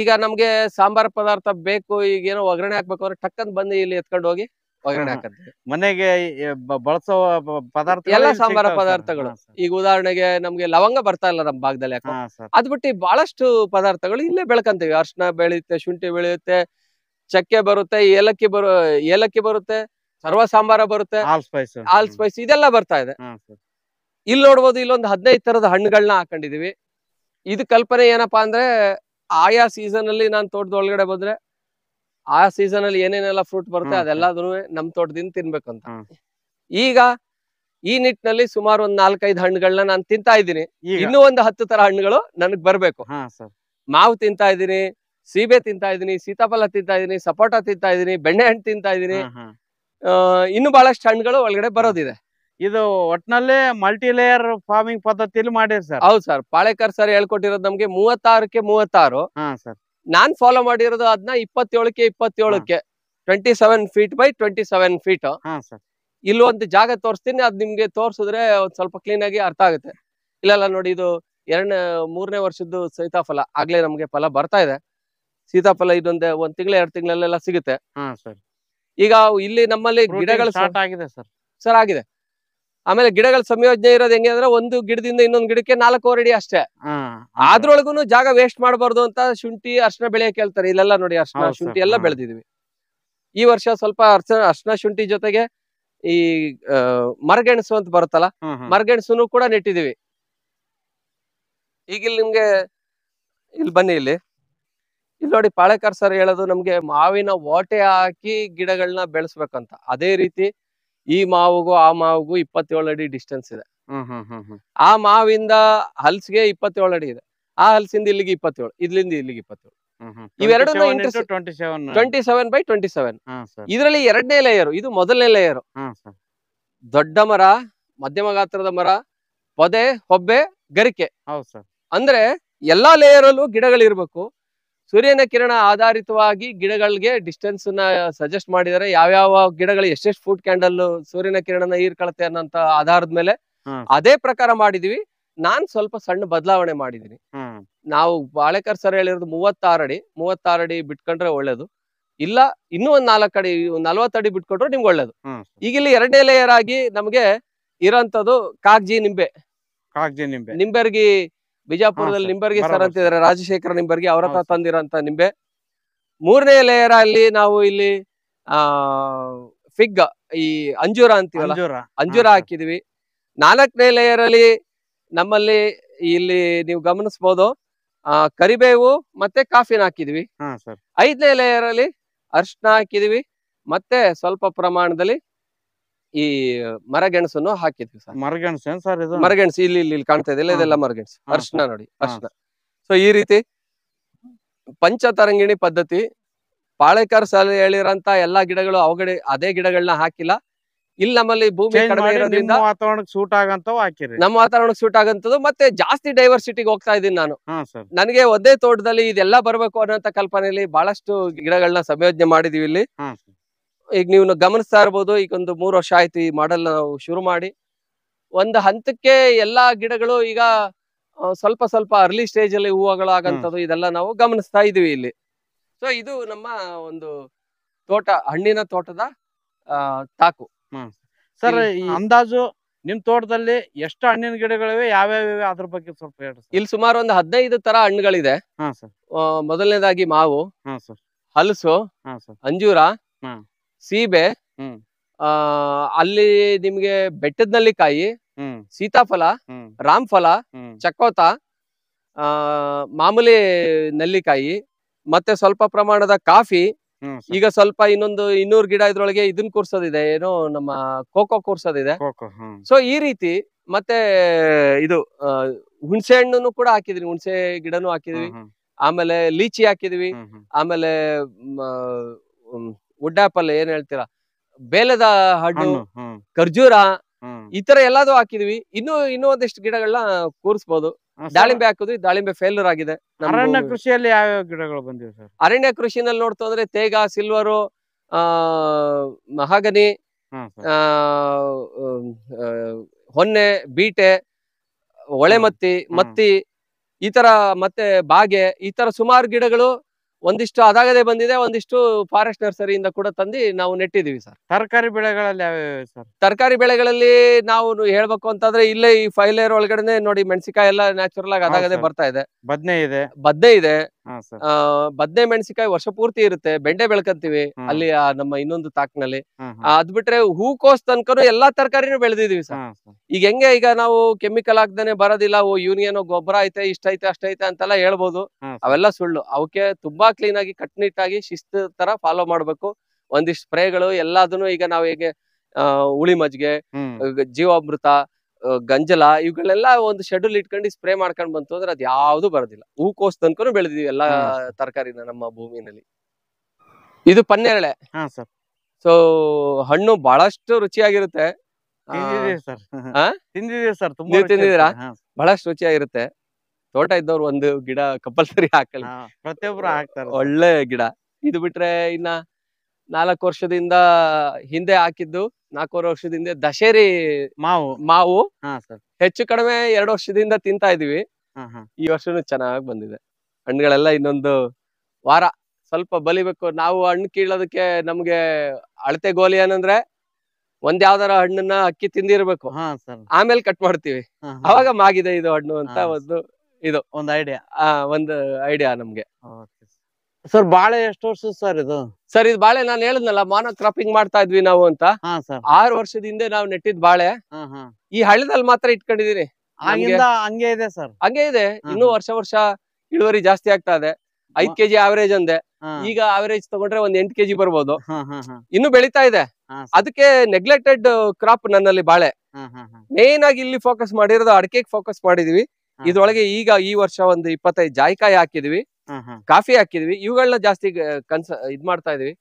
Speaker 1: ಈಗ ನಮ್ಗೆ ಸಾಂಬಾರ್ ಪದಾರ್ಥ ಬೇಕು ಈಗ ಏನೋ ಒಗ್ಗರಣೆ ಹಾಕ್ಬೇಕು ಅಂದ್ರೆ ಟಕ್ಕನ್ ಬಂದು ಇಲ್ಲಿ ಎತ್ಕೊಂಡು ಹೋಗಿ ಒಗ್ಗರಣೆ ಹಾಕತ್ತೆ
Speaker 2: ಮನೆಗೆ ಬಳಸೋ ಪದಾರ್ಥ ಎಲ್ಲ ಸಾಂಬಾರ ಪದಾರ್ಥಗಳು
Speaker 1: ಈಗ ಉದಾಹರಣೆಗೆ ನಮ್ಗೆ ಲವಂಗ ಬರ್ತಾ ಇಲ್ಲ ನಮ್ ಭಾಗದಲ್ಲಿ ಅದ್ ಬಿಟ್ಟು ಬಹಳಷ್ಟು
Speaker 2: ಪದಾರ್ಥಗಳು ಇಲ್ಲೇ ಬೆಳ್ಕಂತೀವಿ
Speaker 1: ಅರ್ಶನ ಬೆಳೆಯುತ್ತೆ ಶುಂಠಿ ಬೆಳೆಯುತ್ತೆ ಚಕ್ಕೆ ಬರುತ್ತೆ ಏಲಕ್ಕಿ ಬರು ಏಲಕ್ಕಿ ಬರುತ್ತೆ ಸರ್ವ ಸಾಂಬಾರ ಬರುತ್ತೆ ಆಲ್ ಸ್ಪೈಸ್ ಇದೆಲ್ಲ ಬರ್ತಾ ಇದೆ ಇಲ್ಲಿ ನೋಡ್ಬೋದು ಇಲ್ಲೊಂದು ಹದಿನೈದು ತರದ ಹಣ್ಣುಗಳನ್ನ ಹಾಕೊಂಡಿದೀವಿ ಇದು ಕಲ್ಪನೆ ಏನಪ್ಪಾ ಅಂದ್ರೆ ಆಯಾ ಸೀಸನ್ ಅಲ್ಲಿ ನಾನು ತೋಟದ ಒಳಗಡೆ ಬಂದ್ರೆ ಆ ಸೀಸನ್ ಅಲ್ಲಿ ಏನೇನೆಲ್ಲ ಫ್ರೂಟ್ ಬರುತ್ತೆ ಅದೆಲ್ಲಾದ್ರು ನಮ್ ತೋಟದಿಂದ ತಿನ್ಬೇಕಂತ ಈಗ ಈ ನಿಟ್ಟಿನಲ್ಲಿ ಸುಮಾರು ಒಂದ್ ನಾಲ್ಕೈದು ಹಣ್ಣುಗಳನ್ನ ನಾನು ತಿಂತಾ ಇದ್ದೀನಿ ಇನ್ನೂ ಒಂದು ಹತ್ತು ತರ ಹಣ್ಣುಗಳು ನನಗ್ ಬರ್ಬೇಕು ಮಾವು ತಿಂತಾ ಇದ್ದೀನಿ ಸೀಬೆ ತಿಂತಾ ಇದೀನಿ ಸೀತಾಫಲ ತಿಂತಾ ಇದೀನಿ ಸಪೋಟ ತಿಂತಾ ಇದೀನಿ ಬೆಣ್ಣೆ ಹಣ್ಣು ತಿಂತಾ ಇದೀನಿ ಇನ್ನು ಬಹಳಷ್ಟು ಹಣ್ಣುಗಳು ಒಳಗಡೆ ಬರೋದಿದೆ ಇದು ಒಟ್ನಲ್ಲೇ ಮಲ್ಟಿ ಲೇಯರ್ ಫಾರ್ಮಿಂಗ್ ಪದ್ಧತಿಯಲ್ಲಿ ಮಾಡಿರಿ ಸರ್ ಹೌದು ಸರ್ ಪಾಳೇಕರ್ ಸರ್ ಹೇಳ್ಕೊಟ್ಟಿರೋದು ನಮ್ಗೆ ಮೂವತ್ತಾರಕ್ಕೆ ಮೂವತ್ತಾರು ನಾನ್ ಫಾಲೋ ಮಾಡಿರೋದು ಅದನ್ನ ಇಪ್ಪತ್ತೇಳಕ್ಕೆ ಇಪ್ಪತ್ತೇಳಕ್ಕೆ twenty seven feet by twenty seven feet ಇಲ್ಲಿ ಒಂದು ಜಾಗ ತೋರಿಸ್ತೀನಿ ಅದ್ ನಿಮ್ಗೆ ತೋರಿಸಿದ್ರೆ ಒಂದ್ ಸ್ವಲ್ಪ ಕ್ಲೀನ್ ಆಗಿ ಅರ್ಥ ಆಗುತ್ತೆ ಇಲ್ಲಲ್ಲ ನೋಡಿ ಇದು ಎರಡ್ ಮೂರನೇ ವರ್ಷದ್ದು ಸೀತಾಫಲ ಆಗ್ಲೇ ನಮ್ಗೆ ಫಲ ಬರ್ತಾ ಇದೆ ಸೀತಾಫಲ ಇದೊಂದೇ ಒಂದ್ ತಿಂಗಳ ಎರಡ್ ತಿಂಗಳಲ್ಲೆಲ್ಲ ಸಿಗುತ್ತೆ ಈಗ ಇಲ್ಲಿ ನಮ್ಮಲ್ಲಿ ಗಿಡಗಳು ಆಗಿದೆ ಸರ್ ಸರ್ ಆಗಿದೆ ಆಮೇಲೆ ಗಿಡಗಳ ಸಂಯೋಜನೆ ಇರೋದು ಹೆಂಗೆ ಅಂದ್ರೆ ಒಂದು ಗಿಡದಿಂದ ಇನ್ನೊಂದು ಗಿಡಕ್ಕೆ ನಾಲ್ಕೂವರೆ ಅಡಿ ಅಷ್ಟೇ ಅದ್ರೊಳಗುನು ಜಾಗ ವೇಸ್ಟ್ ಮಾಡಬಾರ್ದು ಅಂತ ಶುಂಠಿ ಅರ್ಶನ ಬೆಳೆಯ ಕೇಳ್ತಾರೆ ಇಲ್ಲೆಲ್ಲ ನೋಡಿ ಅರ್ಶನ ಶುಂಠಿ ಎಲ್ಲ ಬೆಳೆದಿದ್ವಿ ಈ ವರ್ಷ ಸ್ವಲ್ಪ ಅರ್ಶನ ಅರ್ಶನ ಶುಂಠಿ ಜೊತೆಗೆ ಈ ಮರಗೆಣಸು ಅಂತ ಬರುತ್ತಲ್ಲ ಮರಗೆಣಸುನು ಕೂಡ ನೆಟ್ಟಿದೀವಿ ಈಗ ಇಲ್ಲಿ ನಿಮ್ಗೆ ಇಲ್ಲಿ ಬನ್ನಿ ಇಲ್ಲಿ ಇಲ್ಲಿ ನೋಡಿ ಪಾಳೆಕರ್ ಸರ್ ಹೇಳೋದು ನಮ್ಗೆ ಮಾವಿನ ಓಟೆ ಹಾಕಿ ಗಿಡಗಳನ್ನ ಬೆಳೆಸ್ಬೇಕಂತ ಅದೇ ರೀತಿ ಈ ಮಾವುಗೂ ಆ ಮಾವಿಗೂ ಇಪ್ಪತ್ತೇಳು ಅಡಿ ಡಿಸ್ಟೆನ್ಸ್ ಇದೆ ಆ ಮಾವಿಂದ ಹಲ್ಸ್ಗೆ ಇಪ್ಪತ್ತೇಳು ಅಡಿ ಇದೆ ಆ ಹಲ್ಸಿಂದ ಇಲ್ಲಿಗೆ ಇಪ್ಪತ್ತೇಳು ಇಲ್ಲಿಂದ ಇಲ್ಲಿಗೆ ಇಪ್ಪತ್ತೇಳು
Speaker 2: ಇವೆರಡು twenty
Speaker 1: seven by twenty seven ಇದರಲ್ಲಿ ಎರಡನೇ ಲೇಯರ್ ಇದು ಮೊದಲನೇ ಲೇಯರ್ ದೊಡ್ಡ ಮರ ಮಧ್ಯಮ ಗಾತ್ರದ ಮರ ಪೊದೆ ಹೊಬ್ಬೆ ಗರಿಕೆ ಅಂದ್ರೆ ಎಲ್ಲಾ ಲೇಯರ್ ಅಲ್ಲೂ ಗಿಡಗಳಿರ್ಬೇಕು ಸೂರ್ಯನ ಕಿರಣ ಆಧಾರಿತವಾಗಿ ಗಿಡಗಳಿಗೆ ಡಿಸ್ಟೆನ್ಸ್ ನ ಸಜೆಸ್ಟ್ ಮಾಡಿದರೆ ಯಾವ್ಯಾವ ಗಿಡಗಳು ಎಷ್ಟೆಷ್ಟು ಫುಡ್ ಕ್ಯಾಂಡಲ್ ಸೂರ್ಯನ ಕಿರಣನ ಹೀರ್ಕೊಳತ್ತೆ ಅನ್ನೋಂತ ಆಧಾರದ ಮೇಲೆ ಅದೇ ಪ್ರಕಾರ ಮಾಡಿದೀವಿ ನಾನ್ ಸ್ವಲ್ಪ ಸಣ್ಣ ಬದಲಾವಣೆ ಮಾಡಿದೀನಿ ನಾವು ಬಾಳೆಕರ್ ಸರ್ ಹೇಳಿರೋದು ಮೂವತ್ತಾರು ಅಡಿ ಮೂವತ್ತಾರು ಅಡಿ ಬಿಟ್ಕೊಂಡ್ರೆ ಒಳ್ಳೇದು ಇಲ್ಲ ಇನ್ನೂ ಒಂದ್ ನಾಲ್ಕು ಅಡಿ ನಲ್ವತ್ತು ಅಡಿ ಬಿಟ್ಕೊಂಡ್ರೆ ನಿಮ್ಗೆ ಒಳ್ಳೇದು ಈಗ ಇಲ್ಲಿ ಎರಡನೇ ಲೇಯರ್ ಆಗಿ ನಮ್ಗೆ ಇರೋಂಥದ್ದು ಕಾಗ್ಜಿ ನಿಂಬೆ ಕಾಗ್ಜಿ ನಿಂಬೆ ನಿಂಬೆರ್ಗಿ ಬಿಜಾಪುರದಲ್ಲಿ ನಿಂಬರ್ಗಿ ಸರ್ ಅಂತಿದ್ದಾರೆ ರಾಜಶೇಖರ ನಿಂಬರ್ಗಿ ಅವರ ಹತ್ರ ತಂದಿರೋಂತ ನಿಂಬೆ ಮೂರನೇ ಲೇಯರ್ ಅಲ್ಲಿ ನಾವು ಇಲ್ಲಿ ಆ ಫಿಗ್ ಈ ಅಂಜೂರ ಅಂತೀವಲ್ಲ ಅಂಜೂರ ಹಾಕಿದ್ವಿ ನಾಲ್ಕನೇ ಲೇಯರ್ ಅಲ್ಲಿ ನಮ್ಮಲ್ಲಿ ಇಲ್ಲಿ ನೀವು ಗಮನಿಸಬಹುದು ಕರಿಬೇವು ಮತ್ತೆ ಕಾಫಿನ ಹಾಕಿದ್ವಿ ಐದನೇ ಲೇಯರ್ ಅಲ್ಲಿ ಅರ್ಶನ ಹಾಕಿದ್ವಿ ಮತ್ತೆ ಸ್ವಲ್ಪ ಪ್ರಮಾಣದಲ್ಲಿ ಈ ಮರಗೆಣಸನ್ನು ಹಾಕಿದ್ವಿ ಸರ್ ಮರಗೆಣಸು ಸರ್ ಇದು ಮರಗೆಣಸು ಇಲ್ಲಿ ಇಲ್ಲಿ ಇಲ್ಲಿ ಕಾಣ್ತಾ ಇಲ್ಲ ಇದೆಲ್ಲ ಮರಗೆಣಸು ಅರ್ಶನ ನೋಡಿ ಅರ್ಶನ ಸೊ ಈ ರೀತಿ ಪಂಚತರಂಗಿಣಿ ಪದ್ಧತಿ ಪಾಳೇಕರ್ ಸಲ ಹೇಳಿರಂತ ಎಲ್ಲಾ ಗಿಡಗಳು ಅವಗಡೆ ಅದೇ ಗಿಡಗಳನ್ನ ಹಾಕಿಲ್ಲ ಇಲ್ಲಿ ನಮ್ಮಲ್ಲಿ ಭೂಮಿ ಕಡಿಮೆ ಇರೋದ್ರಿಂದ
Speaker 2: ವಾತಾವರಣಕ್ಕೆ ಸೂಟ್ ಆಗಂತವ್ ಹಾಕಿರಿ ನಮ್ಮ
Speaker 1: ವಾತಾವರಣಕ್ಕೆ ಸೂಟ್ ಆಗಂತದ್ದು ಮತ್ತೆ ಜಾಸ್ತಿ ಡೈವರ್ಸಿಟಿಗೆ ಹೋಗ್ತಾ ಇದ್ದೀನಿ ನಾನು ನನಗೆ ಒಂದೇ ತೋಟದಲ್ಲಿ ಇದೆಲ್ಲ ಬರಬೇಕು ಅನ್ನೋಂತ ಕಲ್ಪನೆಯಲ್ಲಿ ಬಹಳಷ್ಟು ಗಿಡಗಳನ್ನ ಸಂಯೋಜನೆ ಮಾಡಿದೀವಿ ಇಲ್ಲಿ ಈಗ ನೀವು ಗಮನಿಸ್ತಾ ಇರ್ಬೋದು ಈಗ ಒಂದು ಮೂರು ವರ್ಷ ಆಯ್ತು ಈ ಮಾಡೆಲ್ ನಾವು ಶುರು ಮಾಡಿ ಒಂದು ಹಂತಕ್ಕೆ ಎಲ್ಲಾ ಗಿಡಗಳು ಈಗ ಸ್ವಲ್ಪ ಸ್ವಲ್ಪ ಅರ್ಲಿ ಸ್ಟೇಜ್ ಅಲ್ಲಿ ಹೂವುಗಳಾಗಂತದ್ದು ಇದೆಲ್ಲ ನಾವು ಗಮನಿಸ್ತಾ ಇದೀವಿ ಇಲ್ಲಿ ಸೊ ಇದು ನಮ್ಮ ಒಂದು ತೋಟ ಹಣ್ಣಿನ ತೋಟದ ತಾಕು ಸರ್ ಅಂದಾಜು ನಿಮ್ ತೋಟದಲ್ಲಿ ಎಷ್ಟು ಹಣ್ಣಿನ ಗಿಡಗಳಿವೆ
Speaker 2: ಯಾವ್ಯಾವ ಅದ್ರ ಬಗ್ಗೆ ಸ್ವಲ್ಪ ಹೇಳಿ
Speaker 1: ಇಲ್ಲಿ ಸುಮಾರು ಒಂದು ಹದಿನೈದು ತರ ಹಣ್ಣುಗಳಿದೆ ಮೊದಲನೇದಾಗಿ ಮಾವು ಹಲಸು ಅಂಜೂರ ಸೀಬೆ ಅಲ್ಲಿ ನಿಮ್ಗೆ ಬೆಟ್ಟದ ನಲ್ಲಿಕಾಯಿ ಸೀತಾಫಲ ಫಲ ಚಕೋತ ಆ ಮಾಮೂಲಿ ನೆಲ್ಲಿಕಾಯಿ ಮತ್ತೆ ಸ್ವಲ್ಪ ಪ್ರಮಾಣದ ಕಾಫಿ ಈಗ ಸ್ವಲ್ಪ ಇನ್ನೊಂದು ಇನ್ನೂರು ಗಿಡ ಇದ್ರೊಳಗೆ ಇದನ್ ಕೂರ್ಸೋದಿದೆ ಏನೋ ನಮ್ಮ ಕೋಕೋ ಕೂರ್ಸೋದಿದೆ ಸೊ ಈ ರೀತಿ ಮತ್ತೆ ಇದು ಹುಣ್ಸೆ ಹಣ್ಣು ಕೂಡ ಹಾಕಿದ್ವಿ ಹುಣಸೆ ಗಿಡನು ಹಾಕಿದ್ವಿ ಆಮೇಲೆ ಲೀಚಿ ಹಾಕಿದ್ವಿ ಆಮೇಲೆ ವುಡ್ ಏನ್ ಹೇಳ್ತೀರಾ ಬೇಲದ ಹಣ್ಣು ಖರ್ಜೂರ ಈ ತರ ಎಲ್ಲಾದ್ರು ಹಾಕಿದ್ವಿ ಇನ್ನು ಇನ್ನೂ ಒಂದಿಷ್ಟು ಗಿಡಗಳನ್ನ ಕೂರಿಸಬಹುದು ದಾಳಿಂಬೆ ಹಾಕಿದ್ವಿ ದಾಳಿಂಬೆ ಫೇಲ್ಯೂರ್ ಆಗಿದೆ ಅರಣ್ಯ
Speaker 2: ಕೃಷಿಯಲ್ಲಿ ಯಾವ ಗಿಡಗಳು ಬಂದಿವೆ ಸರ್
Speaker 1: ಅರಣ್ಯ ಕೃಷಿನಲ್ಲಿ ನೋಡ್ತು ಅಂದ್ರೆ ತೇಗ ಸಿಲ್ವರು ಆ ಮಹಾಗನಿ ಆ ಹೊನ್ನೆ ಬೀಟೆ ಒಳೆಮತ್ತಿ ಮತ್ತಿ ಮತ್ತಿ ಈ ತರ ಮತ್ತೆ ಬಾಗೆ ಈ ತರ ಸುಮಾರು ಗಿಡಗಳು ಒಂದಿಷ್ಟು ಅದಾಗದೆ ಬಂದಿದೆ ಒಂದಿಷ್ಟು ಫಾರೆಸ್ಟ್ ನರ್ಸರಿಯಿಂದ ಕೂಡ ತಂದು ನಾವು ನೆಟ್ಟಿದೀವಿ ಸರ್ ತರಕಾರಿ ಬೆಳೆಗಳಲ್ಲಿ ಯಾವ್ಯಾವ ಸರ್ ತರಕಾರಿ ಬೆಳೆಗಳಲ್ಲಿ ನಾವು ಹೇಳ್ಬೇಕು ಅಂತಂದ್ರೆ ಇಲ್ಲೇ ಈ ಫೈಲೇರ್ ಒಳಗಡೆನೆ ನೋಡಿ ಮೆಣಸಿಕಾಯಿ ಎಲ್ಲ ನ್ಯಾಚುರಲ್ ಆಗಿ ಅದಾಗದೆ ಬರ್ತಾ ಇದೆ ಬದ್ನೆ ಇದೆ ಬದ್ದೆ ಇದೆ ಬದ್ನೆ ಮೆಣಸಿಕಾಯಿ ವರ್ಷ ಪೂರ್ತಿ ಇರುತ್ತೆ ಬೆಂಡೆ ಬೆಳ್ಕಂತೀವಿ ಅಲ್ಲಿ ನಮ್ಮ ಇನ್ನೊಂದು ತಾಕ್ನಲ್ಲಿ ಅದ್ ಬಿಟ್ರೆ ಹೂಕೋಸ್ ತನಕನು ಎಲ್ಲಾ ತರಕಾರಿನೂ ಬೆಳೆದಿದೀವಿ ಸರ್ ಈಗ ಹೆಂಗೆ ಈಗ ನಾವು ಕೆಮಿಕಲ್ ಹಾಕ್ದೇನೆ ಬರೋದಿಲ್ಲ ಓ ಏನೋ ಗೊಬ್ಬರ ಐತೆ ಇಷ್ಟ ಐತೆ ಅಷ್ಟೈತೆ ಅಂತೆಲ್ಲ ಹೇಳ್ಬೋದು ಅವೆಲ್ಲ ಸುಳ್ಳು ಅವಕ್ಕೆ ತುಂಬಾ ಕ್ಲೀನ್ ಆಗಿ ಕಟ್ನಿಟ್ಟಾಗಿ ಶಿಸ್ತು ತರ ಫಾಲೋ ಮಾಡ್ಬೇಕು ಒಂದಿಷ್ಟು ಸ್ಪ್ರೇಗಳು ಎಲ್ಲದನ್ನು ಈಗ ನಾವು ಹೇಗೆ ಉಳಿ ಮಜ್ಜಿಗೆ ಜೀವಾಮೃತ ಗಂಜಲ ಇವುಗಳೆಲ್ಲ ಒಂದು ಶೆಡ್ಯೂಲ್ ಇಟ್ಕೊಂಡು ಸ್ಪ್ರೇ ಮಾಡ್ಕೊಂಡು ಬಂತು ಅಂದ್ರೆ ಅದು ಯಾವ್ದು ಬರೋದಿಲ್ಲ ಹೂಕೋಸ್ ತನಕನು ಬೆಳೆದಿವಿ ಎಲ್ಲಾ ತರಕಾರಿನ ನಮ್ಮ ಭೂಮಿನಲ್ಲಿ ಇದು ಪನ್ನೆರಳೆ ಸೊ ಹಣ್ಣು ಬಹಳಷ್ಟು ರುಚಿಯಾಗಿರುತ್ತೆ ಬಹಳಷ್ಟು ರುಚಿಯಾಗಿರುತ್ತೆ ತೋಟ ಇದ್ದವ್ರು ಒಂದು ಗಿಡ ಕಂಪಲ್ಸರಿ ಹಾಕಲ್ಲ
Speaker 2: ಪ್ರತಿಯೊಬ್ರು ಹಾಕ್ತಾರೆ
Speaker 1: ಒಳ್ಳೆ ಗಿಡ ಇದು ಬಿಟ್ರೆ ಇನ್ನ ನಾಲ್ಕು ವರ್ಷದಿಂದ ಹಿಂದೆ ಹಾಕಿದ್ದು ನಾಲ್ಕೂವರೆ ವರ್ಷದಿಂದ ದಶೇರಿ ಮಾವು ಮಾವು ಹೆಚ್ಚು ಕಡಿಮೆ ಎರಡು ವರ್ಷದಿಂದ ತಿಂತಾ ಇದೀವಿ ಈ ವರ್ಷನೂ ಚೆನ್ನಾಗಿ ಬಂದಿದೆ ಹಣ್ಣುಗಳೆಲ್ಲ ಇನ್ನೊಂದು ವಾರ ಸ್ವಲ್ಪ ಬಲಿಬೇಕು ನಾವು ಹಣ್ಣು ಕೀಳೋದಕ್ಕೆ ನಮ್ಗೆ ಅಳತೆ ಗೋಲಿ ಏನಂದ್ರೆ ಒಂದ್ ಯಾವ್ದಾರ ಹಣ್ಣನ್ನ ಅಕ್ಕಿ ತಿಂದಿರ್ಬೇಕು ಆಮೇಲೆ ಕಟ್ ಮಾಡ್ತೀವಿ ಅವಾಗ ಮಾಗಿದೆ ಇದು ಹಣ್ಣು ಅಂತ ಒಂದು ಇದು ಒಂದು ಐಡಿಯಾ ಒಂದು ಐಡಿಯಾ ನಮ್ಗೆ ಸರ್ ಬಾಳೆ ಎಷ್ಟು ವರ್ಷ ಸರ್ ಇದು ಸರ್ ಇದು ಬಾಳೆ ನಾನು ಹೇಳದ್ನಲ್ಲ ಮಾನೋ ಕ್ರಾಪಿಂಗ್ ಮಾಡ್ತಾ ಇದ್ವಿ ನಾವು ಅಂತ ಆರು ವರ್ಷದ ಹಿಂದೆ ನಾವು ನೆಟ್ಟಿದ್ ಬಾಳೆ ಈ ಹಳ್ಳದಲ್ಲಿ ಮಾತ್ರ ಇಟ್ಕೊಂಡಿದೀನಿ ಹಂಗೆ ಇದೆ ಸರ್ ಹಂಗೆ ಇದೆ ಇನ್ನೂ ವರ್ಷ ವರ್ಷ ಇಳುವರಿ ಜಾಸ್ತಿ ಆಗ್ತಾ ಇದೆ ಐದ್ ಕೆಜಿ ಆವರೇಜ್ ಅಂದೆ ಈಗ ಅವರೇಜ್ ತಗೊಂಡ್ರೆ ಒಂದ್ ಎಂಟ್ ಕೆಜಿ ಬರ್ಬೋದು ಇನ್ನು ಬೆಳಿತಾ ಇದೆ ಅದಕ್ಕೆ ನೆಗ್ಲೆಕ್ಟೆಡ್ ಕ್ರಾಪ್ ನನ್ನಲ್ಲಿ ಬಾಳೆ ಮೇನ್ ಆಗಿ ಇಲ್ಲಿ ಫೋಕಸ್ ಮಾಡಿರೋದು ಅಡಕೆಗೆ ಫೋಕಸ್ ಮಾಡಿದೀವಿ ಇದ್ರೊಳಗೆ ಈಗ ಈ ವರ್ಷ ಒಂದು ಇಪ್ಪತ್ತೈದು ಜಾಯ್ಕಾಯಿ ಹಾಕಿದ್ವಿ ಕಾಫಿ ಹಾಕಿದ್ವಿ ಇವುಗಳನ್ನ ಜಾಸ್ತಿ ಕನ್ಸ ಇದ್ ಮಾಡ್ತಾ ಇದೀವಿ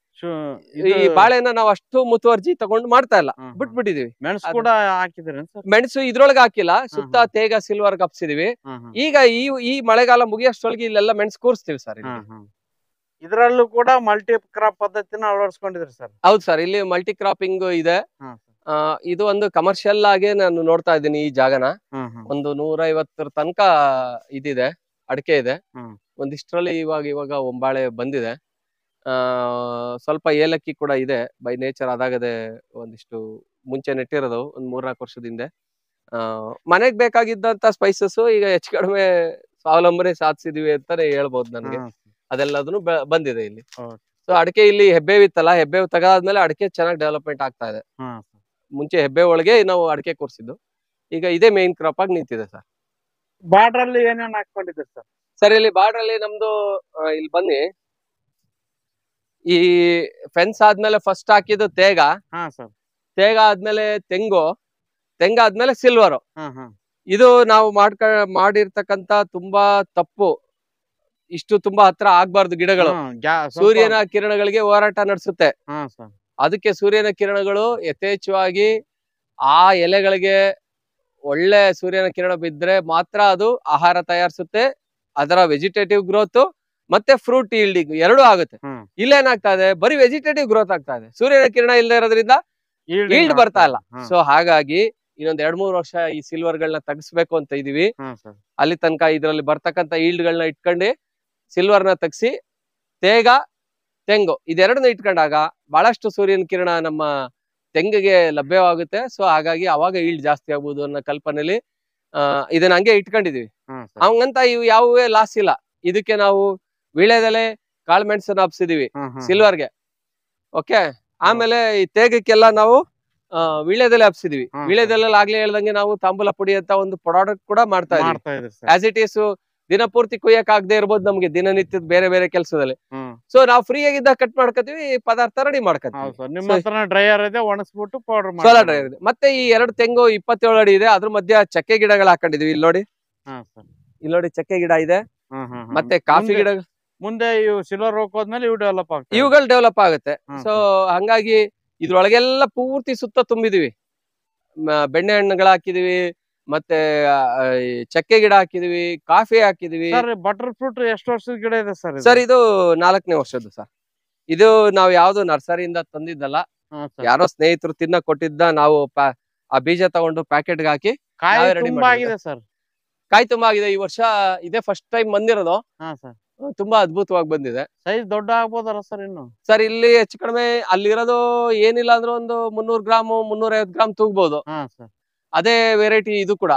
Speaker 1: ಈ ಬಾಳೆನ ನಾವ್ ಅಷ್ಟು ಮುತುವರ್ಜಿ ತಗೊಂಡು ಮಾಡ್ತಾ ಇಲ್ಲ ಬಿಟ್ಬಿಟ್ಟಿದೀವಿ ಮೆಣಸು ಕೂಡ ಮೆಣಸು ಹಾಕಿಲ್ಲ ಸುತ್ತ ತೇಗ ಸಿಲ್ವರ್ ಕಪ್ಸಿದೀವಿ ಈಗ ಈ ಈ ಮಳೆಗಾಲ ಮುಗಿಯಷ್ಟೊಳಗೆ ಇಲ್ಲೆಲ್ಲ ಮೆಣಸು ಕೂರಿಸ್ತೀವಿ ಸರ್
Speaker 2: ಇದ್ರಲ್ಲೂ ಕೂಡ ಮಲ್ಟಿ ಕ್ರಾಪ್ ಪದ್ಧತಿನ ಅಳವಡಿಸ್ಕೊಂಡಿದ್ರಿ ಸರ್
Speaker 1: ಹೌದು ಸರ್ ಇಲ್ಲಿ ಮಲ್ಟಿ ಕ್ರಾಪಿಂಗ್ ಇದೆ ಇದು ಒಂದು ಕಮರ್ಷಿಯಲ್ ಆಗಿ ನಾನು ನೋಡ್ತಾ ಇದ್ದೀನಿ ಈ ಜಾಗನ ಒಂದು ನೂರ ಐವತ್ತರ ತನಕ ಇದಿದೆ ಅಡಕೆ ಇದೆ ಒಂದಿಷ್ಟರಲ್ಲಿ ಇವಾಗ ಇವಾಗ ಒಂಬಾಳೆ ಬಂದಿದೆ ಸ್ವಲ್ಪ ಏಲಕ್ಕಿ ಕೂಡ ಇದೆ ಬೈ ನೇಚರ್ ಅದಾಗದೆ ಒಂದಿಷ್ಟು ಮುಂಚೆ ನೆಟ್ಟಿರೋದು ಒಂದು ಮೂರ್ನಾಲ್ಕು ವರ್ಷದಿಂದ ಹಿಂದೆ ಮನೆಗೆ ಬೇಕಾಗಿದ್ದಂತ ಸ್ಪೈಸಸ್ ಈಗ ಹೆಚ್ಚು ಕಡಿಮೆ ಸ್ವಾವಲಂಬನೆ ಸಾಧಿಸಿದೀವಿ ಅಂತಾನೆ ಹೇಳ್ಬೋದು ನನಗೆ ಅದೆಲ್ಲದನ್ನು ಬಂದಿದೆ ಇಲ್ಲಿ ಸೊ ಅಡಿಕೆ ಇಲ್ಲಿ ಇತ್ತಲ್ಲ ಹೆಬ್ಬೆ ತಗದಾದ್ಮೇಲೆ ಅಡಿಕೆ ಚೆನ್ನಾಗಿ ಡೆವಲಪ್ಮೆಂಟ್ ಆಗ್ತಾ ಇದೆ ಮುಂಚೆ ಹೆಬ್ಬೆ ಒಳಗೆ ನಾವು ಅಡಿಕೆ ಕೂರಿಸಿದ್ದು ಈಗ ಇದೇ ಮೇನ್ ಕ್ರಾಪ್ ಆಗಿ ನಿಂತಿದೆ ಸರ್ ಬಾರ್ಡ್ರಲ್ಲಿ ಏನೇನು ಹಾಕೊಂಡಿದ್ದೀರಿ ಸರ್ ಸರಿ ಇಲ್ಲಿ ಬಾರ್ಡರ್ ಅಲ್ಲಿ ನಮ್ದು ಇಲ್ಲಿ ಬನ್ನಿ ಈ ಫೆನ್ಸ್ ಆದ್ಮೇಲೆ ಫಸ್ಟ್ ಹಾಕಿದ್ದು ತೇಗ ತೇಗ ಆದ್ಮೇಲೆ ತೆಂಗು ತೆಂಗ ಆದ್ಮೇಲೆ ಸಿಲ್ವರ್ ಇದು ನಾವು ಮಾಡ್ಕ ಮಾಡಿರ್ತಕ್ಕಂತ ತುಂಬಾ ತಪ್ಪು ಇಷ್ಟು ತುಂಬಾ ಹತ್ರ ಆಗ್ಬಾರ್ದು ಗಿಡಗಳು ಸೂರ್ಯನ ಕಿರಣಗಳಿಗೆ ಹೋರಾಟ ನಡೆಸುತ್ತೆ ಅದಕ್ಕೆ ಸೂರ್ಯನ ಕಿರಣಗಳು ಯಥೇಚ್ಛವಾಗಿ ಆ ಎಲೆಗಳಿಗೆ ಒಳ್ಳೆ ಸೂರ್ಯನ ಕಿರಣ ಬಿದ್ರೆ ಮಾತ್ರ ಅದು ಆಹಾರ ತಯಾರಿಸುತ್ತೆ ಅದರ ವೆಜಿಟೇಟಿವ್ ಗ್ರೋತ್ ಮತ್ತೆ ಫ್ರೂಟ್ ಈಲ್ಡಿಂಗ್ ಎರಡು ಆಗುತ್ತೆ ಇಲ್ಲೇನಾಗ್ತಾ ಇದೆ ಬರೀ ವೆಜಿಟೇಟಿವ್ ಗ್ರೋತ್ ಆಗ್ತಾ ಇದೆ ಸೂರ್ಯನ ಕಿರಣ ಇಲ್ಲದೆ ಇರೋದ್ರಿಂದ ಈಲ್ಡ್ ಬರ್ತಾ ಇಲ್ಲ ಸೊ ಹಾಗಾಗಿ ಇನ್ನೊಂದ್ ಎರಡ್ ಮೂರ್ ವರ್ಷ ಈ ಸಿಲ್ವರ್ ಗಳನ್ನ ತಗ್ಸ್ಬೇಕು ಅಂತ ಇದೀವಿ ಅಲ್ಲಿ ತನಕ ಇದ್ರಲ್ಲಿ ಬರ್ತಕ್ಕಂತ ಈಲ್ಡ್ ಗಳನ್ನ ಇಟ್ಕೊಂಡು ಸಿಲ್ವರ್ ನ ತಗ್ಸಿ ತೇಗ ತೆಂಗು ಇದೆರಡನ್ನ ಇಟ್ಕೊಂಡಾಗ ಬಹಳಷ್ಟು ಸೂರ್ಯನ ಕಿರಣ ನಮ್ಮ ತೆಂಗಿಗೆ ಲಭ್ಯವಾಗುತ್ತೆ ಸೊ ಹಾಗಾಗಿ ಅವಾಗ ಈಲ್ಡ್ ಜಾಸ್ತಿ ಆಗ್ಬಹುದು ಅನ್ನೋ ಕಲ್ಪನೆಯಲ್ಲಿ ಇದನ್ನ ಹಂಗೆ ಇಟ್ಕೊಂಡಿದೀವಿ ಅವಂಗಂತ ಇವು ಯಾವೇ ಲಾಸ್ ಇಲ್ಲ ಇದಕ್ಕೆ ನಾವು ಕಾಳು ಕಾಳ್ಮೆಣಸನ್ನ ಹಬ್ಸಿದೀವಿ ಸಿಲ್ವರ್ಗೆ ಓಕೆ ಆಮೇಲೆ ಈ ತೇಗಕ್ಕೆಲ್ಲ ನಾವು ವಿಳೆದೆಲೆ ಹಬ್ಸಿದೀವಿ ವಿಳೆದೆಲೆ ಆಗ್ಲೇ ಹೇಳ್ದಂಗೆ ನಾವು ತಾಂಬೂಲ ಪುಡಿ ಅಂತ ಒಂದು ಪ್ರಾಡಕ್ಟ್ ಕೂಡ ಮಾಡ್ತಾ ಇದೀವಿ ಆಸ್ ಇಟ್ ಈಸ್ ದಿನಪೂರ್ತಿ ಆಗದೆ ಇರ್ಬೋದು ನಮ್ಗೆ ದಿನನಿತ್ಯದ ಬೇರೆ ಬೇರೆ ಕೆಲಸದಲ್ಲಿ ಸೊ ನಾವು ಫ್ರೀ ಆಗಿದ್ದಾಗ ಕಟ್ ಮಾಡ್ಕೋತೀವಿ ಪದಾರ್ಥ ರೆಡಿ ಮಾಡ್ಕೋತೀವಿ ಡ್ರೈಯರ್ ಇದೆ ಒಣಸ್ಬಿಟ್ಟು
Speaker 2: ಪೌಡರ್
Speaker 1: ಮತ್ತೆ ಈ ಎರಡು ತೆಂಗು ಇಪ್ಪತ್ತೇಳು ಅಡಿ ಇದೆ ಅದ್ರ ಮಧ್ಯ ಚಕ್ಕೆ ಗಿಡಗಳು ಹಾಕೊಂಡಿದೀವಿ ಇಲ್ಲಿ ನೋಡಿ ಇಲ್ಲಿ ನೋಡಿ ಚಕ್ಕೆ ಗಿಡ ಇದೆ
Speaker 2: ಮತ್ತೆ ಕಾಫಿ ಗಿಡ ಮುಂದೆ ಇವು ಸಿಲ್ವರ್ ಹೋದ್ಮೇಲೆ ಇವು ಡೆವಲಪ್ ಆಗುತ್ತೆ
Speaker 1: ಇವುಗಳು ಡೆವಲಪ್ ಆಗುತ್ತೆ ಸೊ ಹಂಗಾಗಿ ಇದ್ರೊಳಗೆಲ್ಲ ಪೂರ್ತಿ ಸುತ್ತ ತುಂಬಿದೀವಿ ಬೆಣ್ಣೆ ಹಣ್ಣುಗಳು ಹಾಕಿದೀವಿ ಮತ್ತೆ ಚಕ್ಕೆ ಗಿಡ ಹಾಕಿದ್ವಿ ಕಾಫಿ ಹಾಕಿದ್ವಿ ಸರ್
Speaker 2: ಬಟರ್ ಫ್ರೂಟ್ ಎಷ್ಟು ವರ್ಷದ ಗಿಡ ಇದೆ ಸರ್ ಸರ್ ಇದು
Speaker 1: ನಾಲ್ಕನೇ ವರ್ಷದ್ದು ಸರ್ ಇದು ನಾವು ಯಾವ್ದು ನರ್ಸರಿಯಿಂದ ತಂದಿದ್ದಲ್ಲ ಯಾರೋ ಸ್ನೇಹಿತರು ತಿನ್ನ ಕೊಟ್ಟಿದ್ದ ನಾವು ಆ ಬೀಜ ತಗೊಂಡು ಪ್ಯಾಕೆಟ್ ಹಾಕಿ ಆಗಿದೆ ಸರ್ ಕಾಯಿ ತುಂಬಾ ಆಗಿದೆ ಈ ವರ್ಷ ಇದೇ ಫಸ್ಟ್ ಟೈಮ್ ಬಂದಿರೋದು ತುಂಬಾ ಅದ್ಭುತವಾಗಿ ಬಂದಿದೆ ಸೈಜ್ ದೊಡ್ಡ ಆಗ್ಬೋದಲ್ಲ ಸರ್ ಇನ್ನು ಸರ್ ಇಲ್ಲಿ ಹೆಚ್ಚು ಕಡಿಮೆ ಅಲ್ಲಿರೋದು ಏನಿಲ್ಲ ಅಂದ್ರೆ ಒಂದು ಮುನ್ನೂರ್ ಗ್ರಾಮ್ ಮುನ್ನೂರ ಐವತ್ ಗ್ರಾಮ್ ತೂಗ್ಬೋದು ಅದೇ ವೆರೈಟಿ ಇದು ಕೂಡ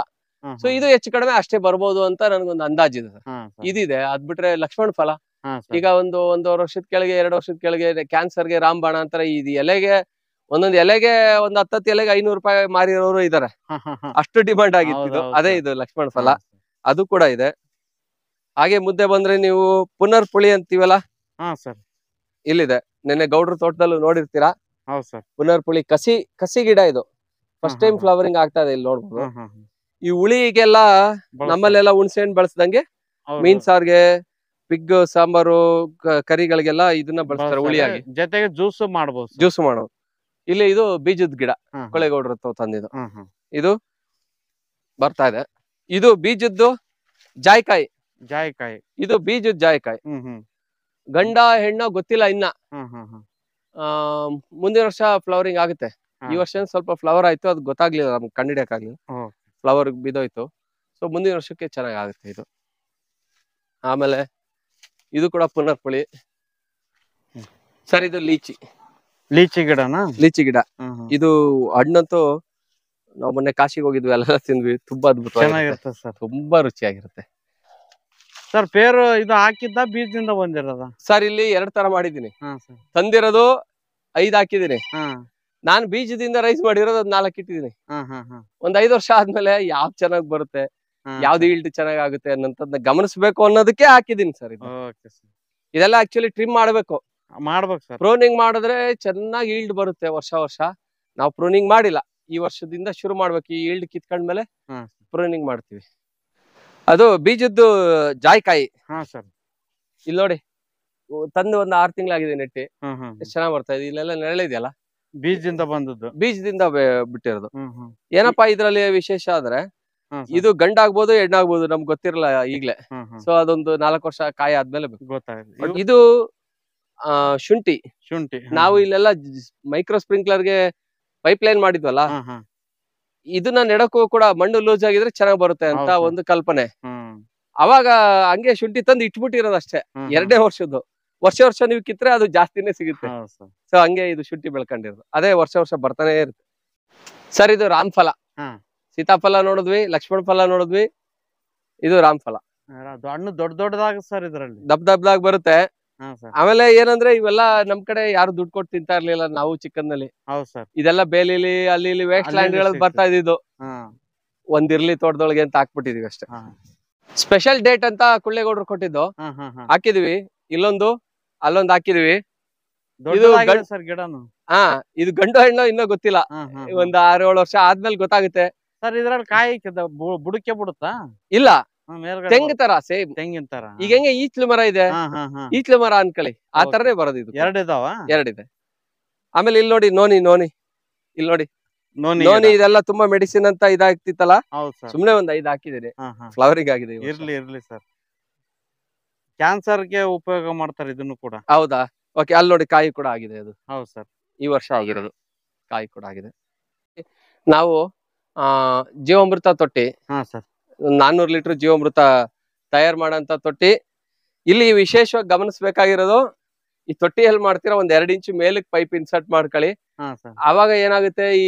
Speaker 1: ಸೊ ಇದು ಹೆಚ್ಚು ಕಡಿಮೆ ಅಷ್ಟೇ ಬರ್ಬೋದು ಅಂತ ನನ್ಗೊಂದು ಅಂದಾಜಿದೆ ಸರ್ ಇದಿದೆ ಅದ್ ಬಿಟ್ರೆ ಲಕ್ಷ್ಮಣ್ ಫಲ ಈಗ ಒಂದು ಒಂದೂವರೆ ವರ್ಷದ ಕೆಳಗೆ ಎರಡು ವರ್ಷದ ಕೆಳಗೆ ಕ್ಯಾನ್ಸರ್ ಗೆ ರಾಮಬಾಣ ಅಂತ ಇದು ಎಲೆಗೆ ಒಂದೊಂದ್ ಎಲೆಗೆ ಒಂದ್ ಹತ್ತತ್ತು ಎಲೆಗೆ ಐನೂರು ರೂಪಾಯಿ ಮಾರಿರೋರು ಇದಾರೆ ಅಷ್ಟು ಡಿಮಾಂಡ್ ಆಗಿತ್ತು ಅದೇ ಇದು ಲಕ್ಷ್ಮಣ್ ಫಲ ಅದು ಕೂಡ ಇದೆ ಹಾಗೆ ಮುದ್ದೆ ಬಂದ್ರೆ ನೀವು ಪುನರ್ ಪುಳಿ ಅಂತೀವಲ್ಲ ಇಲ್ಲಿದೆ ನಿನ್ನೆ ಗೌಡ್ರ ತೋಟದಲ್ಲೂ ನೋಡಿರ್ತೀರಾ ಪುನರ್ ಪುಳಿ ಕಸಿ ಕಸಿ ಗಿಡ ಇದು ಫಸ್ಟ್ ಟೈಮ್ ಫ್ಲವರಿಂಗ್ ಆಗ್ತಾ ಇದೆ ಇಲ್ಲಿ ನೋಡ್ಬೋದು ಈ ಹುಳಿಗೆಲ್ಲ ನಮ್ಮಲ್ಲೆಲ್ಲ ಹುಣ್ಸೆ ಹಣ್ಣು ಬಳಸ್ದಂಗೆ ಮೀನ್ ಸಾರ್ಗೆ ಪಿಗ್ ಸಾಂಬಾರು ಕರಿಗಳಿಗೆಲ್ಲ ಇದನ್ನ ಬಳಸ್ತಾರೆ ಹುಳಿಯಾಗಿ ಜೊತೆಗೆ ಜ್ಯೂಸ್ ಮಾಡಬಹುದು ಜ್ಯೂಸ್ ಮಾಡೋದು ಇಲ್ಲಿ ಇದು ಬೀಜದ ಗಿಡ ಕೊಳೆಗೌಡ್ರ ತಂದಿದ್ದು ಇದು ಬರ್ತಾ ಇದೆ ಇದು ಬೀಜದ್ದು ಜಾಯ್ಕಾಯಿ ಜಾಯ್ಕಾಯಿ ಇದು ಬೀಜದ ಜಾಯ್ಕಾಯಿ ಗಂಡ ಹೆಣ್ಣ ಗೊತ್ತಿಲ್ಲ ಇನ್ನ ಮುಂದಿನ ವರ್ಷ ಫ್ಲವರಿಂಗ್ ಆಗುತ್ತೆ ಈ ವರ್ಷ ಸ್ವಲ್ಪ ಫ್ಲವರ್ ಆಯ್ತು ಅದು ಗೊತ್ತಾಗ್ಲಿಲ್ಲ ನಮ್ಗೆ ಕಂಡಿಡಿಯಕ್ಕಾಗ್ಲಿಲ್ಲ ಫ್ಲವರ್ ಬಿದೋಯ್ತು ಸೊ ಮುಂದಿನ ವರ್ಷಕ್ಕೆ ಚೆನ್ನಾಗಿ ಆಗುತ್ತೆ ಇದು ಆಮೇಲೆ ಇದು ಕೂಡ ಪುಳಿ ಸರ್ ಇದು ಲೀಚಿ
Speaker 2: ಲೀಚಿ ಗಿಡನಾ ಲೀಚಿ ಗಿಡ
Speaker 1: ಇದು ಹಣ್ಣಂತೂ ನಾವು ಮೊನ್ನೆ ಕಾಶಿಗೆ ಹೋಗಿದ್ವಿ ಎಲ್ಲ ತಿಂದ್ವಿ ತುಂಬಾ ಅದ್ಭುತ ತುಂಬಾ ರುಚಿಯಾಗಿರುತ್ತೆ
Speaker 2: ಸರ್ ಪೇರು ಇದು ಹಾಕಿದ್ದ ಬೀಜದಿಂದ ಬಂದಿರೋದ
Speaker 1: ಸರ್ ಇಲ್ಲಿ ಎರಡ್ ತರ ಮಾಡಿದೀನಿ ತಂದಿರೋದು ಐದ್ ಹಾಕಿದೀನಿ ನಾನ್ ಬೀಜದಿಂದ ರೈಸ್ ಮಾಡಿರೋದು ಅದ್ ನಾಲ್ಕು ಇಟ್ಟಿದೀನಿ ಒಂದ್ ಐದು ವರ್ಷ ಆದ್ಮೇಲೆ ಯಾವ್ ಚೆನ್ನಾಗ್ ಬರುತ್ತೆ ಯಾವ್ದು ಈಲ್ಡ್ ಚೆನ್ನಾಗ್ ಆಗುತ್ತೆ ಅನ್ನೋದನ್ನ ಗಮನಿಸ್ಬೇಕು ಅನ್ನೋದಕ್ಕೆ ಹಾಕಿದೀನಿ ಸರ್ ಇದೆಲ್ಲ ಆಕ್ಚುಲಿ ಟ್ರಿಮ್ ಮಾಡ್ಬೇಕು ಮಾಡ್ಬೇಕು ಸರ್ ಮಾಡಿದ್ರೆ ಚೆನ್ನಾಗಿ ಈಲ್ಡ್ ಬರುತ್ತೆ ವರ್ಷ ವರ್ಷ ನಾವು ಪ್ರೂನಿಂಗ್ ಮಾಡಿಲ್ಲ ಈ ವರ್ಷದಿಂದ ಶುರು ಮಾಡ್ಬೇಕು ಈ ಈಲ್ಡ್ ಕಿತ್ಕೊಂಡ್ಮೇಲೆ ಪ್ರೂನಿಂಗ್ ಮಾಡ್ತೀವಿ ಅದು ಬೀಜದ್ದು ಜಾಯ್ಕಾಯಿ ಇಲ್ಲಿ ನೋಡಿ ತಂದು ಒಂದ್ ಆರ್ ತಿಂಗಳಾಗಿದೆ ನೆಟ್ಟಿ ಚೆನ್ನಾಗ್ ಬರ್ತಾ ಇದೆ ಇಲ್ಲೆಲ್ಲ ನೆರಳಿದೆಯಲ್ಲ ಬೀಜದಿಂದ ಬಂದದ್ದು ಬೀಜದಿಂದ ಬಿಟ್ಟಿರೋದು ಏನಪ್ಪಾ ಇದ್ರಲ್ಲಿ ವಿಶೇಷ ಆದ್ರೆ ಇದು ಗಂಡಾಗ್ಬೋದು ಹೆಣ್ಣಾಗ್ಬೋದು ನಮ್ಗೆ ಗೊತ್ತಿರಲ್ಲ ಈಗ್ಲೇ ಸೊ ಅದೊಂದು ನಾಲ್ಕು ವರ್ಷ ಕಾಯ ಆದ್ಮೇಲೆ ಇದು ಶುಂಠಿ ಶುಂಠಿ ನಾವು ಇಲ್ಲೆಲ್ಲ ಮೈಕ್ರೋ ಸ್ಪ್ರಿಂಕ್ಲರ್ಗೆ ಪೈಪ್ ಲೈನ್ ಮಾಡಿದ್ವಲ್ಲ ಇದನ್ನ ನೆಡಕ್ಕೂ ಕೂಡ ಮಣ್ಣು ಲೂಸ್ ಆಗಿದ್ರೆ ಚೆನ್ನಾಗ್ ಬರುತ್ತೆ ಅಂತ ಒಂದು ಕಲ್ಪನೆ ಅವಾಗ ಹಂಗೆ ಶುಂಠಿ ತಂದು ಇಟ್ಬಿಟ್ಟಿರೋದು ಅಷ್ಟೇ ಎರಡೇ ವರ್ಷದ್ದು ವರ್ಷ ವರ್ಷ ನೀವು ಕಿತ್ರೆ ಅದು ಜಾಸ್ತಿನೇ ಸಿಗುತ್ತೆ ಸೊ ಹಂಗೆ ಇದು ಶುಂಠಿ ಬೆಳ್ಕೊಂಡಿರೋದು ಅದೇ ವರ್ಷ ವರ್ಷ ಬರ್ತಾನೆ ಇರುತ್ತೆ ಸರ್ ಇದು ರಾಮ್ ಫಲ ಸೀತಾಫಲ ನೋಡಿದ್ವಿ ಲಕ್ಷ್ಮಣ ಫಲ ನೋಡಿದ್ವಿ ಇದು ರಾಮ್
Speaker 2: ಹಣ್ಣು ದೊಡ್ಡ ದೊಡ್ಡದಾಗ ಸರ್ ಇದರಲ್ಲಿ
Speaker 1: ದಬ್ ದಬ್ದಾಗ ಬರುತ್ತೆ ಆಮೇಲೆ ಏನಂದ್ರೆ ಇವೆಲ್ಲ ನಮ್ ಕಡೆ ಯಾರು ದುಡ್ಡು ಕೊಟ್ಟು ತಿಂತಾ ಇರ್ಲಿಲ್ಲ ನಾವು ಚಿಕ್ಕನ್ನಲ್ಲಿ ಇದೆಲ್ಲ ಬೇಲಿಲಿ ಅಲ್ಲಿ ಇಲ್ಲಿ ವೇಸ್ಟ್ ಲ್ಯಾಂಡ್ ಬರ್ತಾ ಇದ್ದು ಒಂದಿರ್ಲಿ ತೋಟದೊಳಗೆ ಅಂತ ಹಾಕ್ಬಿಟ್ಟಿದೀವಿ ಅಷ್ಟೇ ಸ್ಪೆಷಲ್ ಡೇಟ್ ಅಂತ ಕುಳ್ಳೇಗೌಡ್ರು ಕೊಟ್ಟಿದ್ದು ಹಾಕಿದೀವಿ ಇಲ್ಲೊಂದು ಅಲ್ಲೊಂದ್ ಹಾಕಿದ್ವಿ ಹಾ ಇದು ಗಂಡು ಹಣ್ಣು ಇನ್ನೂ ಗೊತ್ತಿಲ್ಲ ಒಂದ್ ಆರ್ ಏಳು ವರ್ಷ ಆದ್ಮೇಲೆ ಗೊತ್ತಾಗುತ್ತೆ
Speaker 2: ಕಾಯಿ ಬುಡಕ್ಕೆ ಬಿಡುತ್ತಾ
Speaker 1: ಇಲ್ಲ ತರ ಸೇಮ್ ತೆಂಗಿನ ತರ ಈಗ ಹೆಂಗೆ ಈಚ್ಲು ಮರ ಇದೆ ಹಾ, ಮರ ಅನ್ಕೊಳ್ಳಿ ಆ ತರನೇ ಬರೋದು ಇದು ಎರಡು ಎರಡಿದೆ ಆಮೇಲೆ ಇಲ್ಲಿ ನೋಡಿ ನೋನಿ ನೋನಿ ಇಲ್ಲಿ ನೋಡಿ ನೋನಿ ಇದೆಲ್ಲ ತುಂಬಾ ಮೆಡಿಸಿನ್ ಅಂತ ಇದಾಗ್ತಿತ್ತಲ್ಲ ಸುಮ್ನೆ ಒಂದ್ ಐದ್ ಹಾಕಿದಿರಿ ಫ್ಲವರಿಂಗ್ ಆಗಿದೆ ಇರ್ಲಿ ಇರ್ಲಿ ಸರ್ ಗೆ ಉಪಯೋಗ ಮಾಡ್ತಾರೆ ಇದನ್ನು ಕೂಡ ಹೌದಾ ಓಕೆ ಅಲ್ಲಿ ನೋಡಿ ಕಾಯಿ ಕೂಡ ಆಗಿದೆ ಅದು ಹೌದು ಸರ್ ಈ ವರ್ಷ ಆಗಿರೋದು ಕಾಯಿ ಕೂಡ ಆಗಿದೆ ನಾವು ಆ ಜೀವಾಮೃತ ತೊಟ್ಟಿ ಹಾ ಸರ್ ನಾನ್ನೂರು ಲೀಟರ್ ಜೀವಾಮೃತ ತಯಾರು ಮಾಡಂತ ತೊಟ್ಟಿ ಇಲ್ಲಿ ವಿಶೇಷವಾಗಿ ಗಮನಿಸ್ಬೇಕಾಗಿರೋದು ಈ ತೊಟ್ಟಿಯಲ್ಲಿ ಮಾಡ್ತೀರಾ ಒಂದ್ ಎರಡ್ ಇಂಚು ಮೇಲಕ್ಕೆ ಪೈಪ್ ಇನ್ಸರ್ಟ್ ಮಾಡ್ಕೊಳ್ಳಿ ಅವಾಗ ಏನಾಗುತ್ತೆ ಈ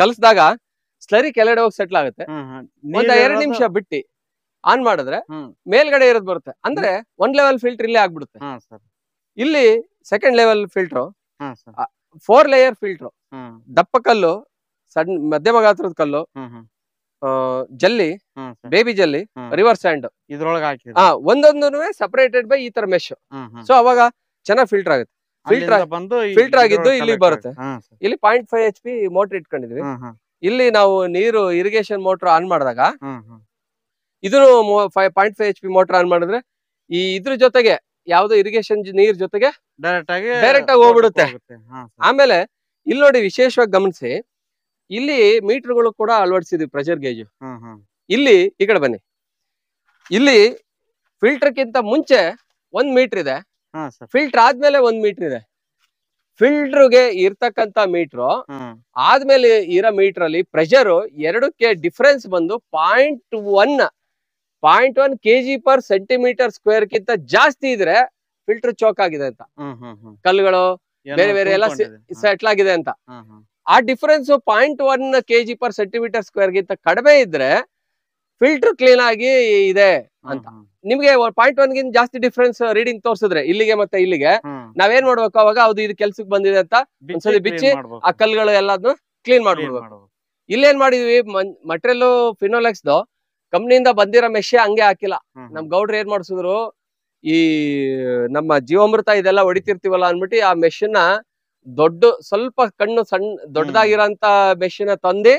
Speaker 1: ಕಲಸದಾಗ ಸ್ಲರಿ ಕೆಳಗಡೆ ಹೋಗಿ ಸೆಟ್ಲ್ ಆಗುತ್ತೆ ಒಂದ್ ಎರಡ್ ನಿಮಿಷ ಬಿಟ್ಟಿ ಆನ್ ಮಾಡಿದ್ರೆ ಮೇಲ್ಗಡೆ ಇರೋದು ಬರುತ್ತೆ ಅಂದ್ರೆ ಒನ್ ಲೆವೆಲ್ ಫಿಲ್ಟರ್ ಇಲ್ಲೇ ಆಗ್ಬಿಡುತ್ತೆ ಇಲ್ಲಿ second level filter four layer filter ದಪ್ಪ ಕಲ್ಲು ಸಣ್ಣ ಮಧ್ಯಮ ಗಾತ್ರದ ಕಲ್ಲು ಜಲ್ಲಿ ಬೇಬಿ ಜಲ್ಲಿ ರಿವರ್ಸ್ ಹ್ಯಾಂಡ್ ಒಂದೊಂದು ಸಪರೇಟೆಡ್ ಬೈ ಈ ತರ ಮೆಶ್ ಸೊ ಅವಾಗ ಚೆನ್ನಾಗಿ ಫಿಲ್ಟರ್ ಆಗುತ್ತೆ ಫಿಲ್ಟರ್ ಬಂದು ಫಿಲ್ಟರ್ ಆಗಿದ್ದು ಇಲ್ಲಿ ಬರುತ್ತೆ ಇಲ್ಲಿ point five H P motor ಇಟ್ಕೊಂಡಿದ್ವಿ ಇಲ್ಲಿ ನಾವು ನೀರು ಇರಿಗೇಷನ್ ಮೋಟರ್ ಆನ್ ಮಾಡಿದಾಗ ಇದನ್ನು five point five H P motor on ಮಾಡಿದ್ರೆ ಈ ಇದ್ರ ಜೊತೆಗೆ ಯಾವ್ದೋ ಇರಿಗೇಷನ್ ನೀರ್ ಜೊತೆಗೆ ಡೈರೆಕ್ಟ್ ಆಗಿ ಡೈರೆಕ್ಟ್ ಆಗಿ ಹೋಗ್ಬಿಡುತ್ತೆ ಆಮೇಲೆ ಇಲ್ಲಿ ನೋಡಿ ವಿಶೇಷವಾಗಿ ಗಮನಿಸಿ ಇಲ್ಲಿ ಮೀಟರ್ಗಳು ಕೂಡ ಅಳವಡಿಸಿದ್ವಿ ಪ್ರೆಷರ್ ಗೇಜ್ ಇಲ್ಲಿ ಈ ಕಡೆ ಬನ್ನಿ ಇಲ್ಲಿ ಫಿಲ್ಟರ್ ಕಿಂತ ಮುಂಚೆ ಒಂದ್ ಮೀಟರ್ ಇದೆ ಫಿಲ್ಟರ್ ಆದ್ಮೇಲೆ ಒಂದ್ ಮೀಟರ್ ಇದೆ ಫಿಲ್ಟರ್ ಗೆ ಇರ್ತಕ್ಕಂತ ಮೀಟರ್ ಆದ್ಮೇಲೆ ಇರೋ ಮೀಟರ್ ಅಲ್ಲಿ ಪ್ರೆಷರ್ ಎರಡಕ್ಕೆ ಡಿಫ್ರೆನ್ಸ್ ಬಂದು point one point one KG per centimetre square ಗಿಂತ ಜಾಸ್ತಿ ಇದ್ರೆ ಫಿಲ್ಟರ್ ಚೋಕ್ ಆಗಿದೆ ಅಂತ ಕಲ್ಲುಗಳು ಬೇರೆ ಬೇರೆ ಎಲ್ಲ ಸೆಟ್ಲ್ ಆಗಿದೆ ಅಂತ ಆ difference point one KG per centimetre square ಗಿಂತ ಕಡಿಮೆ ಇದ್ರೆ ಫಿಲ್ಟರ್ ಕ್ಲೀನ್ ಆಗಿ ಇದೆ ಅಂತ ನಿಮ್ಗೆ ಪಾಯಿಂಟ್ ಒನ್ ಗಿಂತ ಜಾಸ್ತಿ ಡಿಫ್ರೆನ್ಸ್ ರೀಡಿಂಗ್ ತೋರಿಸಿದ್ರೆ ಇಲ್ಲಿಗೆ ಮತ್ತೆ ಇಲ್ಲಿಗೆ ನಾವೇನ್ ಮಾಡ್ಬೇಕು ಅವಾಗ ಅದು ಇದು ಕೆಲ್ಸಕ್ಕೆ ಬಂದಿದೆ ಅಂತ ಒಂದ್ಸಲಿ ಬಿಚ್ಚಿ ಆ ಕಲ್ಗಳು ಎಲ್ಲಾದ್ನು ಕ್ಲೀನ್ ಮಾಡ್ಬಿಡ್ಬೇಕು ಇಲ್ಲೇನ್ ಮಾಡಿದ್ವಿ ಮಟ್ರಿಯಲ್ ಫಿನೋಲೆಕ್ಸ್ ಕಂಪ್ನಿಯಿಂದ ಬಂದಿರೋ ಮೆಷೆ ಹಂಗೆ ಹಾಕಿಲ್ಲ ನಮ್ ಗೌಡ್ರು ಏನ್ ಮಾಡಿಸಿದ್ರು ಈ ನಮ್ಮ ಜೀವಾಮೃತ ಇದೆಲ್ಲ ಹೊಡಿತಿರ್ತೀವಲ್ಲ ಅನ್ಬಿಟ್ಟು ಆ ಮೆಷಿನ್ ದೊಡ್ಡ ಸ್ವಲ್ಪ ಕಣ್ಣು ಸಣ್ಣ ದೊಡ್ಡದಾಗಿರೋಂತ ಮೆಷಿನ ತಂದಿ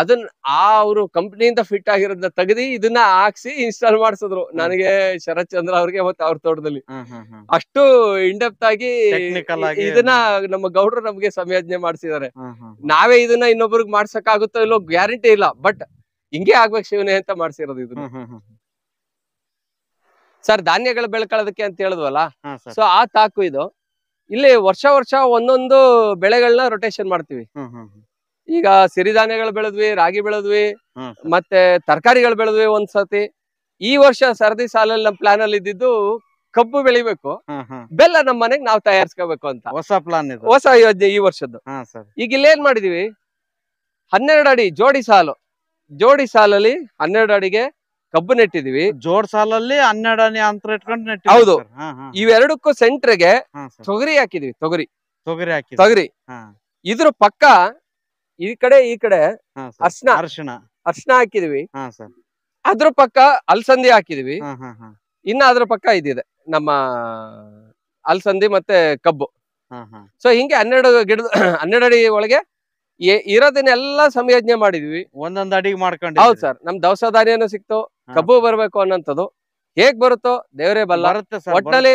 Speaker 1: ಅದನ್ನ ಆ ಅವರು ಕಂಪ್ನಿಯಿಂದ ಫಿಟ್ ಆಗಿರೋದನ್ನ ತೆಗೆದಿ ಇದನ್ನ ಹಾಕ್ಸಿ ಇನ್ಸ್ಟಾಲ್ ಮಾಡಿಸಿದ್ರು ನನಗೆ ಶರತ್ ಚಂದ್ರ ಅವ್ರಿಗೆ ಮತ್ತೆ ಅವ್ರ ತೋಟದಲ್ಲಿ ಅಷ್ಟು ಇಂಡೆಪ್ತ್ ಆಗಿ ಇದನ್ನ ನಮ್ಮ ಗೌಡ್ರು ನಮ್ಗೆ ಸಂಯೋಜನೆ ಮಾಡಿಸಿದ್ದಾರೆ ನಾವೇ ಇದನ್ನ ಇನ್ನೊಬ್ರಿಗೆ ಮಾಡ್ಸಕ್ ಆಗುತ್ತೋ ಇಲ್ಲೋ ಗ್ಯಾರಂಟಿ ಇಲ್ಲ ಬಟ್ ಹಿಂಗೆ ಆಗ್ಬೇಕು ಶಿವನೇ ಅಂತ ಮಾಡ್ಸಿರೋದು ಇದು ಸರ್ ಧಾನ್ಯಗಳು ಬೆಳ್ಕೊಳ್ಳೋದಕ್ಕೆ ಅಂತ ಹೇಳಿದ್ವಲ್ಲ ಸೊ ಆ ತಾಕು ಇದು ಇಲ್ಲಿ ವರ್ಷ ವರ್ಷ ಒಂದೊಂದು ಬೆಳೆಗಳನ್ನ ರೊಟೇಷನ್ ಮಾಡ್ತೀವಿ ಈಗ ಸಿರಿಧಾನ್ಯಗಳು ಬೆಳೆದ್ವಿ ರಾಗಿ ಬೆಳೆದ್ವಿ ಮತ್ತೆ ತರಕಾರಿಗಳು ಬೆಳೆದ್ವಿ ಒಂದ್ಸತಿ ಈ ವರ್ಷ ಸರದಿ ಸಾಲಲ್ಲಿ ನಮ್ ಪ್ಲಾನ್ ಅಲ್ಲಿ ಇದ್ದಿದ್ದು ಕಬ್ಬು ಬೆಳಿಬೇಕು ಬೆಲ್ಲ ನಮ್ಮ ಮನೆಗ್ ನಾವು ತಯಾರಿಸ್ಕೋಬೇಕು ಅಂತ ಹೊಸ ಪ್ಲಾನ್ ಹೊಸ ಯೋಜನೆ ಈ ವರ್ಷದ್ದು ಈಗ ಇಲ್ಲಿ ಏನ್ ಮಾಡಿದೀವಿ ಹನ್ನೆರಡು ಅಡಿ ಜೋಡಿ ಸಾಲು ಜೋಡಿ ಸಾಲಲ್ಲಿ ಹನ್ನೆರಡು ಅಡಿಗೆ ಕಬ್ಬು ನೆಟ್ಟಿದೀವಿ ಜೋಡ್ ಸಾಲಲ್ಲಿ ಹನ್ನೆರಡು ಅಡಿ ಅಂತ ಇಟ್ಕೊಂಡು ಹೌದು ಇವೆರಡಕ್ಕೂ ಸೆಂಟ್ರಿಗೆ ತೊಗರಿ ಹಾಕಿದೀವಿ ತೊಗರಿ ತೊಗರಿ ಹಾಕಿ ತೊಗರಿ ಇದ್ರ ಪಕ್ಕ ಈ ಕಡೆ ಈ ಕಡೆ ಅರ್ಶನ ಅರ್ಶನ ಅರ್ಶನ ಹಾಕಿದೀವಿ ಅದ್ರ ಪಕ್ಕ ಅಲ್ಸಂದಿ ಹಾಕಿದೀವಿ ಇನ್ನ ಅದ್ರ ಪಕ್ಕ ಇದಿದೆ ನಮ್ಮ ಅಲ್ಸಂದಿ ಮತ್ತೆ ಕಬ್ಬು ಸೊ ಹಿಂಗೆ ಹನ್ನೆರಡು ಗಿಡದ ಹನ್ನೆರಡು ಅಡಿ ಒಳಗೆ ಇರೋದನ್ನೆಲ್ಲ ಸಂಯೋಜನೆ ಮಾಡಿದ್ವಿ ಒಂದೊಂದ್ ಅಡಿಗೆ ಮಾಡ್ಕೊಂಡು ಹೌದು ಸರ್ ನಮ್ ದವಸ ಧಾನ್ಯನು ಸಿಕ್ತು ಕಬ್ಬು ಬರ್ಬೇಕು ಅನ್ನೋಂಥದ್ದು ಹೇಗ್ ಬರುತ್ತೋ ದೇವರೇ ಬಲ್ಲ ಒಟ್ಟಲ್ಲಿ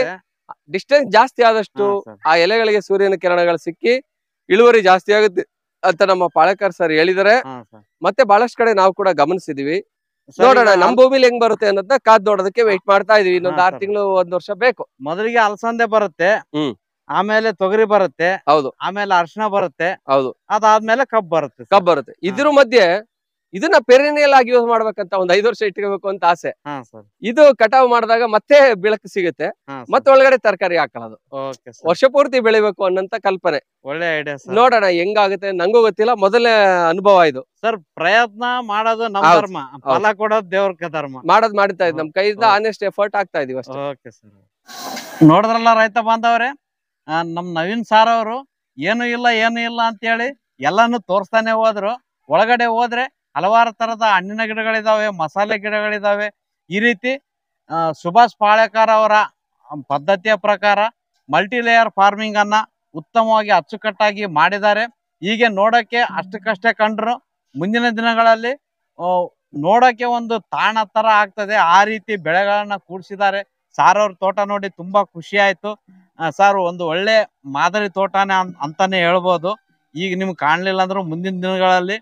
Speaker 1: ಡಿಸ್ಟೆನ್ಸ್ ಜಾಸ್ತಿ ಆದಷ್ಟು ಆ ಎಲೆಗಳಿಗೆ ಸೂರ್ಯನ ಕಿರಣಗಳು ಸಿಕ್ಕಿ ಇಳುವರಿ ಜಾಸ್ತಿ ಆಗುತ್ತೆ ಅಂತ ನಮ್ಮ ಪಾಳಕರ್ ಸರ್ ಹೇಳಿದರೆ ಮತ್ತೆ ಬಹಳಷ್ಟು ಕಡೆ ನಾವು ಕೂಡ ಗಮನಿಸಿದೀವಿ ನೋಡೋಣ ನಮ್
Speaker 2: ಭೂಮಿಲಿ ಹೆಂಗ್ ಬರುತ್ತೆ ಅನ್ನೋದನ್ನ ಕಾದ್ ನೋಡೋದಕ್ಕೆ ವೆಯ್ಟ್ ಮಾಡ್ತಾ ಇದೀವಿ ಇನ್ನೊಂದ್ ಆರ್ ತಿಂಗಳು ಒಂದ್ ವರ್ಷ ಬೇಕು ಮೊದಲಿಗೆ ಅಲಸಂದೆ ಬರುತ್ತೆ ಆಮೇಲೆ ತೊಗರಿ ಬರುತ್ತೆ ಹೌದು ಆಮೇಲೆ ಅರ್ಶನ ಬರುತ್ತೆ ಹೌದು ಅದಾದ್ಮೇಲೆ ಕಬ್ ಬರುತ್ತೆ ಕಬ್ ಬರುತ್ತೆ ಇದ್ರ ಮಧ್ಯೆ ಇದನ್ನ ಪೆರಿನಿಯಲ್ ಆಗಿ ಯೂಸ್ ಮಾಡ್ಬೇಕಂತ ಒಂದ್ ಐದು ವರ್ಷ
Speaker 1: ಇಟ್ಕೋಬೇಕು ಅಂತ ಆಸೆ ಇದು ಕಟಾವ್ ಮಾಡಿದಾಗ ಮತ್ತೆ ಬೆಳಕು ಸಿಗುತ್ತೆ ಮತ್ತೆ ಒಳಗಡೆ ತರಕಾರಿ ಹಾಕೊಳ್ಳೋದು ವರ್ಷ ಪೂರ್ತಿ ಬೆಳಿಬೇಕು ಅನ್ನೋಂತ ಕಲ್ಪನೆ ಒಳ್ಳೆ ಐಡಿಯಾ ನೋಡೋಣ ಹೆಂಗಾಗುತ್ತೆ ನಂಗೂ ಗೊತ್ತಿಲ್ಲ ಮೊದಲೇ ಅನುಭವ ಇದು ಸರ್ ಪ್ರಯತ್ನ ಮಾಡೋದು ನಮ್ಮ ಧರ್ಮ ಫಲ ಕೊಡೋದು
Speaker 2: ದೇವ್ರ ಧರ್ಮ ಮಾಡೋದ್ ಮಾಡ್ತಾ ಇದ್ ನಮ್ ಕೈಯಿಂದ ಆನೆಸ್ಟ್ ಎಫರ್ಟ್ ಆಗ್ತಾ ಇದೀವಿ ಅಷ್ಟೇ ನೋಡಿದ್ರಲ್ಲ ರೈತ ಬಾಂಧವ್ರೆ ನಮ್ಮ ನವೀನ್ ಸಾರ್ ಅವರು ಏನು ಇಲ್ಲ ಏನು ಇಲ್ಲ ಅಂತೇಳಿ ಎಲ್ಲಾನು ತೋರಿಸ್ತಾನೆ ಹೋದ್ರು ಒಳಗಡೆ ಹೋದ್ರೆ ಹಲವಾರು ತರದ ಹಣ್ಣಿನ ಗಿಡಗಳಿದ್ದಾವೆ ಮಸಾಲೆ ಗಿಡಗಳಿದ್ದಾವೆ ಈ ರೀತಿ ಸುಭಾಷ್ ಪಾಳೇಕರ್ ಅವರ ಪದ್ಧತಿಯ ಪ್ರಕಾರ ಮಲ್ಟಿಲೇಯರ್ ಲೇಯರ್ ಫಾರ್ಮಿಂಗ್ ಅನ್ನ ಉತ್ತಮವಾಗಿ ಅಚ್ಚುಕಟ್ಟಾಗಿ ಮಾಡಿದ್ದಾರೆ ಹೀಗೆ ನೋಡೋಕ್ಕೆ ಅಷ್ಟಕ್ಕಷ್ಟೇ ಕಂಡ್ರು ಮುಂದಿನ ದಿನಗಳಲ್ಲಿ ನೋಡೋಕ್ಕೆ ಒಂದು ತಾಣ ಥರ ಆಗ್ತದೆ ಆ ರೀತಿ ಬೆಳೆಗಳನ್ನು ಕೂಡಿಸಿದ್ದಾರೆ ಸಾರ್ ಅವ್ರ ತೋಟ ನೋಡಿ ತುಂಬಾ ಖುಷಿ ಆಯ್ತು ಸಾರ್ ಒಂದು ಒಳ್ಳೆ ಮಾದರಿ ತೋಟನೇ ಅಂತಾನೆ ಹೇಳ್ಬೋದು ಈಗ ನಿಮ್ಗೆ ಕಾಣ್ಲಿಲ್ಲ ಅಂದ್ರೂ ಮುಂದಿನ ದಿನಗಳಲ್ಲಿ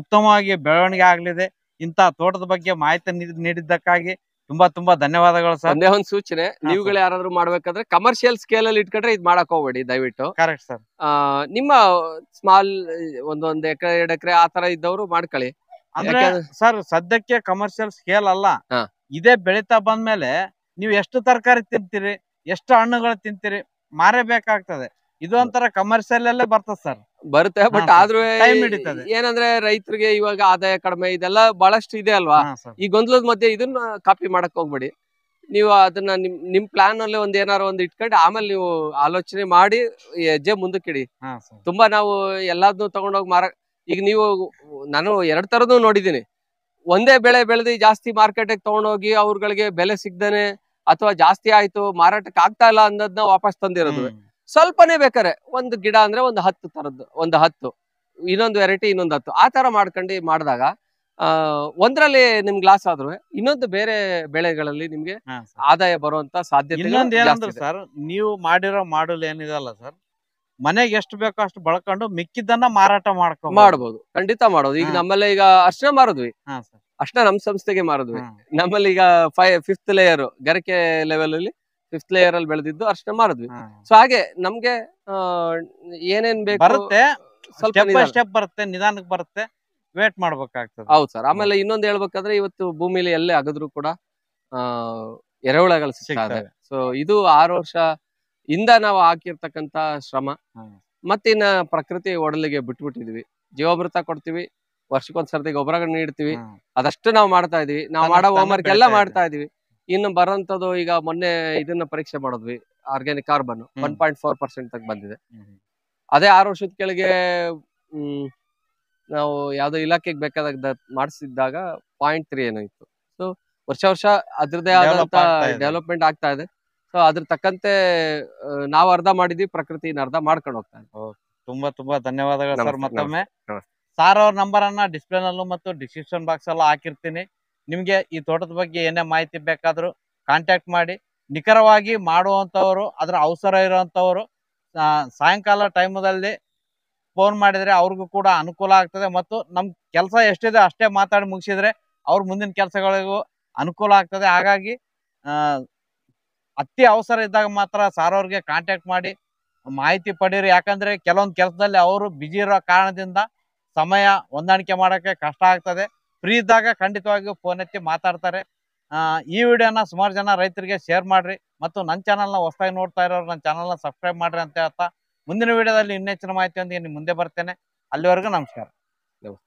Speaker 2: ಉತ್ತಮವಾಗಿ ಬೆಳವಣಿಗೆ ಆಗ್ಲಿದೆ ಇಂತ ತೋಟದ ಬಗ್ಗೆ ಮಾಹಿತಿ ನೀಡಿದ್ದಕ್ಕಾಗಿ ತುಂಬಾ ತುಂಬಾ ಧನ್ಯವಾದಗಳು ಸರ್ ಒಂದೇ ಒಂದು
Speaker 1: ಸೂಚನೆ ನೀವುಗಳು ಯಾರಾದ್ರೂ ಮಾಡ್ಬೇಕಾದ್ರೆ ಕಮರ್ಷಿಯಲ್ ಸ್ಕೇಲ್ ಅಲ್ಲಿ ಇಟ್ಕೊಂಡ್ರೆ ಇದು ಮಾಡಕ್ ಹೋಗ್ಬೇಡಿ ದಯವಿಟ್ಟು ಕರೆಕ್ಟ್ ಸರ್ ನಿಮ್ಮ ಸ್ಮಾಲ್
Speaker 2: ಒಂದೊಂದು ಎಕರೆ ಎರಡು ಎಕರೆ ಆ ತರ ಇದ್ದವರು ಮಾಡ್ಕೊಳ್ಳಿ ಅಂದ್ರೆ ಸರ್ ಸದ್ಯಕ್ಕೆ ಕಮರ್ಷಿಯಲ್ ಸ್ಕೇಲ್ ಅಲ್ಲ ಇದೇ ಬೆಳಿತಾ ಬಂದ್ಮೇಲೆ ನೀವು ಎಷ್ಟು ತರಕಾರಿ ತಿಂತೀರಿ ಎಷ್ಟು ಹಣ್ಣುಗಳು ತಿಂತೀರಿ ಮಾರಬೇಕಾಗ್ತದೆ ಇದು ಒಂಥರ ಕಮರ್ಷಿಯಲ್ ಎಲ್ಲ ಬರ್ತದೆ ಸರ್ ಬರುತ್ತೆ ಬಟ್ ಆದ್ರೂ
Speaker 1: ಏನಂದ್ರೆ ರೈತರಿಗೆ ಇವಾಗ ಆದಾಯ ಕಡಿಮೆ ಇದೆಲ್ಲ ಬಹಳಷ್ಟು ಇದೆ ಅಲ್ವಾ ಈ ಗೊಂದಲದ ಮಧ್ಯೆ ಇದನ್ನ ಕಾಪಿ ಮಾಡಕ್ ಹೋಗ್ಬೇಡಿ ನೀವು ಅದನ್ನ ನಿಮ್ ನಿಮ್ ಪ್ಲಾನ್ ಅಲ್ಲಿ ಒಂದ್ ಏನಾರು ಒಂದ್ ಇಟ್ಕೊಂಡು ಆಮೇಲೆ ನೀವು ಆಲೋಚನೆ ಮಾಡಿ ಹೆಜ್ಜೆ ಮುಂದಕ್ಕಿಡಿ ತುಂಬಾ ನಾವು ಎಲ್ಲಾದ್ನು ತಗೊಂಡೋಗಿ ಮಾರ ಈಗ ನೀವು ನಾನು ಎರಡ್ ತರದ್ದು ನೋಡಿದೀನಿ ಒಂದೇ ಬೆಳೆ ಬೆಳೆದು ಜಾಸ್ತಿ ಮಾರ್ಕೆಟ್ ತಗೊಂಡೋಗಿ ಅವ್ರಗಳಿಗೆ ಬೆಲೆ ಸಿಗ್ದೇನೆ ಅಥವಾ ಜಾಸ್ತಿ ಆಯ್ತು ಮಾರಾಟಕ್ಕೆ ಆಗ್ತಾ ಇಲ್ಲ ಅನ್ನೋದನ್ನ ವಾಪಸ್ ತಂದಿರೋದು ಸ್ವಲ್ಪನೇ ಬೇಕಾರೆ ಒಂದು ಗಿಡ ಅಂದ್ರೆ ಒಂದು ಹತ್ತು ತರದ್ದು ಒಂದು ಹತ್ತು ಇನ್ನೊಂದು ವೆರೈಟಿ ಇನ್ನೊಂದು ಹತ್ತು ಆ ತರ ಮಾಡ್ಕೊಂಡು ಮಾಡಿದಾಗ ಒಂದ್ರಲ್ಲಿ ನಿಮ್ಗೆ ಲಾಸ್ ಆದ್ರೂ
Speaker 2: ಇನ್ನೊಂದು ಬೇರೆ ಬೆಳೆಗಳಲ್ಲಿ ನಿಮ್ಗೆ ಆದಾಯ ಬರುವಂತ ಸಾಧ್ಯತೆ ಸರ್ ನೀವು ಮಾಡಿರೋ ಮಾಡಲ್ ಏನಿದಲ್ಲ ಸರ್ ಮನೆಗೆ ಎಷ್ಟು ಬೇಕೋ ಅಷ್ಟು ಬಳಕೊಂಡು ಮಿಕ್ಕಿದ್ದನ್ನ ಮಾರಾಟ ಮಾಡ್ಕೊಂಡು ಮಾಡ್ಬೋದು ಖಂಡಿತ ಮಾಡೋದು ಈಗ ನಮ್ಮಲ್ಲೇ ಈಗ ಅಷ್ಟೇ ಮಾರಿದ್ವಿ ಅಷ್ಟ ನಮ್ ಸಂಸ್ಥೆಗೆ
Speaker 1: ಮಾರಿದ್ವಿ ನಮ್ಮಲ್ಲಿ ಈಗ ಫೈ ಫಿಫ್ತ್ ಲೇಯರ್ ಗರಿಕೆ ಲೆವೆಲ್ ಅಲ್ಲಿ ಫಿಫ್ತ್ ಲೇಯರ್ ಅಲ್ಲಿ ಬೆಳೆದಿದ್ದು ಅಷ್ಟ ಮಾರಿದ್ವಿ ಸೊ ಹಾಗೆ ನಮ್ಗೆ ಏನೇನ್ ಬೇಕು ಬರುತ್ತೆ ಸ್ವಲ್ಪ
Speaker 2: ಬರುತ್ತೆ ಬರುತ್ತೆ ವೇಟ್ ಮಾಡ್ಬೇಕಾಗ್ತದೆ
Speaker 1: ಹೌದು ಸರ್ ಆಮೇಲೆ ಇನ್ನೊಂದು ಹೇಳ್ಬೇಕಾದ್ರೆ ಇವತ್ತು ಭೂಮಿಲಿ ಎಲ್ಲೇ ಆಗದ್ರು ಕೂಡ ಎರೆಹುಳಗಳು ಸಿಗ್ತದೆ ಸೊ ಇದು ಆರು ವರ್ಷ ಇಂದ ನಾವು ಹಾಕಿರ್ತಕ್ಕಂತ ಶ್ರಮ ಮತ್ತಿನ್ನ ಪ್ರಕೃತಿ ಒಡಲಿಗೆ ಬಿಟ್ಬಿಟ್ಟಿದ್ವಿ ಜೀವಾಮೃತ ಕೊಡ್ತೀವಿ ವರ್ಷಕ್ಕೊಂದ್ ಸರ್ತಿ ಗೊಬ್ಬರಗಳನ್ನ ನೀಡ್ತೀವಿ ಅದಷ್ಟು ನಾವು ಮಾಡ್ತಾ ಇದೀವಿ ನಾವು ಮಾಡೋ ಹೋಮ್ ವರ್ಕ್ ಎಲ್ಲ ಮಾಡ್ತಾ ಇದೀವಿ ಇನ್ನು ಬರೋಂಥದ್ದು ಈಗ ಮೊನ್ನೆ ಇದನ್ನ ಪರೀಕ್ಷೆ ಮಾಡಿದ್ವಿ organic carbon one point four percent ತಗ ಬಂದಿದೆ ಅದೇ ಆರು ವರ್ಷದ ಕೆಳಗೆ ನಾವು ಯಾವ್ದೋ ಇಲಾಖೆಗೆ ಬೇಕಾದಾಗ ಮಾಡಿಸಿದ್ದಾಗ ಪಾಯಿಂಟ್ ತ್ರೀ ಏನೋ ಇತ್ತು ಸೊ ವರ್ಷ ವರ್ಷ ಅದ್ರದೇ ಆದಂತ ಡೆವಲಪ್ಮೆಂಟ್ ಆಗ್ತಾ ಇದೆ ಸೊ ಅದ್ರ ತಕ್ಕಂತೆ
Speaker 2: ನಾವು ಅರ್ಧ ಮಾಡಿದ್ವಿ ಪ್ರಕೃತಿನ ಅರ್ಧ ಮಾಡ್ಕೊಂಡು ಹೋಗ್ತಾ ಇದ್ದೀವಿ ತುಂಬಾ ತುಂಬಾ ಧನ್ಯವಾದಗಳು ಸರ್ ಮತ್ತೊಮ್ಮೆ ಸಾರ್ ಅವ್ರ ನಂಬರ್ ಅನ್ನ ಡಿಸ್ಪ್ಲೇನಲ್ಲೂ ಮತ್ತು ಡಿಸ್ಕ್ರಿಪ್ಷನ್ ಬಾಕ್ಸ್ ಅಲ್ಲೂ ಹಾಕಿರ್ತೀನಿ ನಿಮಗೆ ಈ ತೋಟದ ಬಗ್ಗೆ ಏನೇ ಮಾಹಿತಿ ಬೇಕಾದರೂ ಕಾಂಟ್ಯಾಕ್ಟ್ ಮಾಡಿ ನಿಖರವಾಗಿ ಮಾಡುವಂಥವರು ಅದರ ಅವಸರ ಇರುವಂಥವರು ಸಾಯಂಕಾಲ ಟೈಮದಲ್ಲಿ ಫೋನ್ ಮಾಡಿದರೆ ಅವ್ರಿಗೂ ಕೂಡ ಅನುಕೂಲ ಆಗ್ತದೆ ಮತ್ತು ನಮ್ಮ ಕೆಲಸ ಎಷ್ಟಿದೆ ಅಷ್ಟೇ ಮಾತಾಡಿ ಮುಗಿಸಿದ್ರೆ ಅವ್ರ ಮುಂದಿನ ಕೆಲಸಗಳಿಗೂ ಅನುಕೂಲ ಆಗ್ತದೆ ಹಾಗಾಗಿ ಅತಿ ಅವಸರ ಇದ್ದಾಗ ಮಾತ್ರ ಸಾರ್ ಅವ್ರಿಗೆ ಕಾಂಟ್ಯಾಕ್ಟ್ ಮಾಡಿ ಮಾಹಿತಿ ಪಡೀರಿ ಯಾಕಂದರೆ ಕೆಲವೊಂದು ಕೆಲಸದಲ್ಲಿ ಅವರು ಬಿಜಿ ಇರೋ ಕಾರಣದಿಂದ ಸಮಯ ಹೊಂದಾಣಿಕೆ ಮಾಡೋಕ್ಕೆ ಕಷ್ಟ ಆಗ್ತದೆ ಫ್ರೀ ಇದ್ದಾಗ ಖಂಡಿತವಾಗಿಯೂ ಫೋನ್ ಎತ್ತಿ ಮಾತಾಡ್ತಾರೆ ಈ ವಿಡಿಯೋನ ಸುಮಾರು ಜನ ರೈತರಿಗೆ ಶೇರ್ ಮಾಡಿರಿ ಮತ್ತು ನನ್ನ ಚಾನಲ್ನ ಹೊಸದಾಗಿ ನೋಡ್ತಾ ಇರೋರು ನನ್ನ ಚಾನಲ್ನ ಸಬ್ಸ್ಕ್ರೈಬ್ ಮಾಡಿರಿ ಅಂತ ಹೇಳ್ತಾ ಮುಂದಿನ ವಿಡಿಯೋದಲ್ಲಿ ಇನ್ನೆಚ್ಚಿನ ಮಾಹಿತಿಯೊಂದಿಗೆ ನಿಮ್ಮ ಮುಂದೆ ಬರ್ತೇನೆ ಅಲ್ಲಿವರೆಗೂ ನಮಸ್ಕಾರ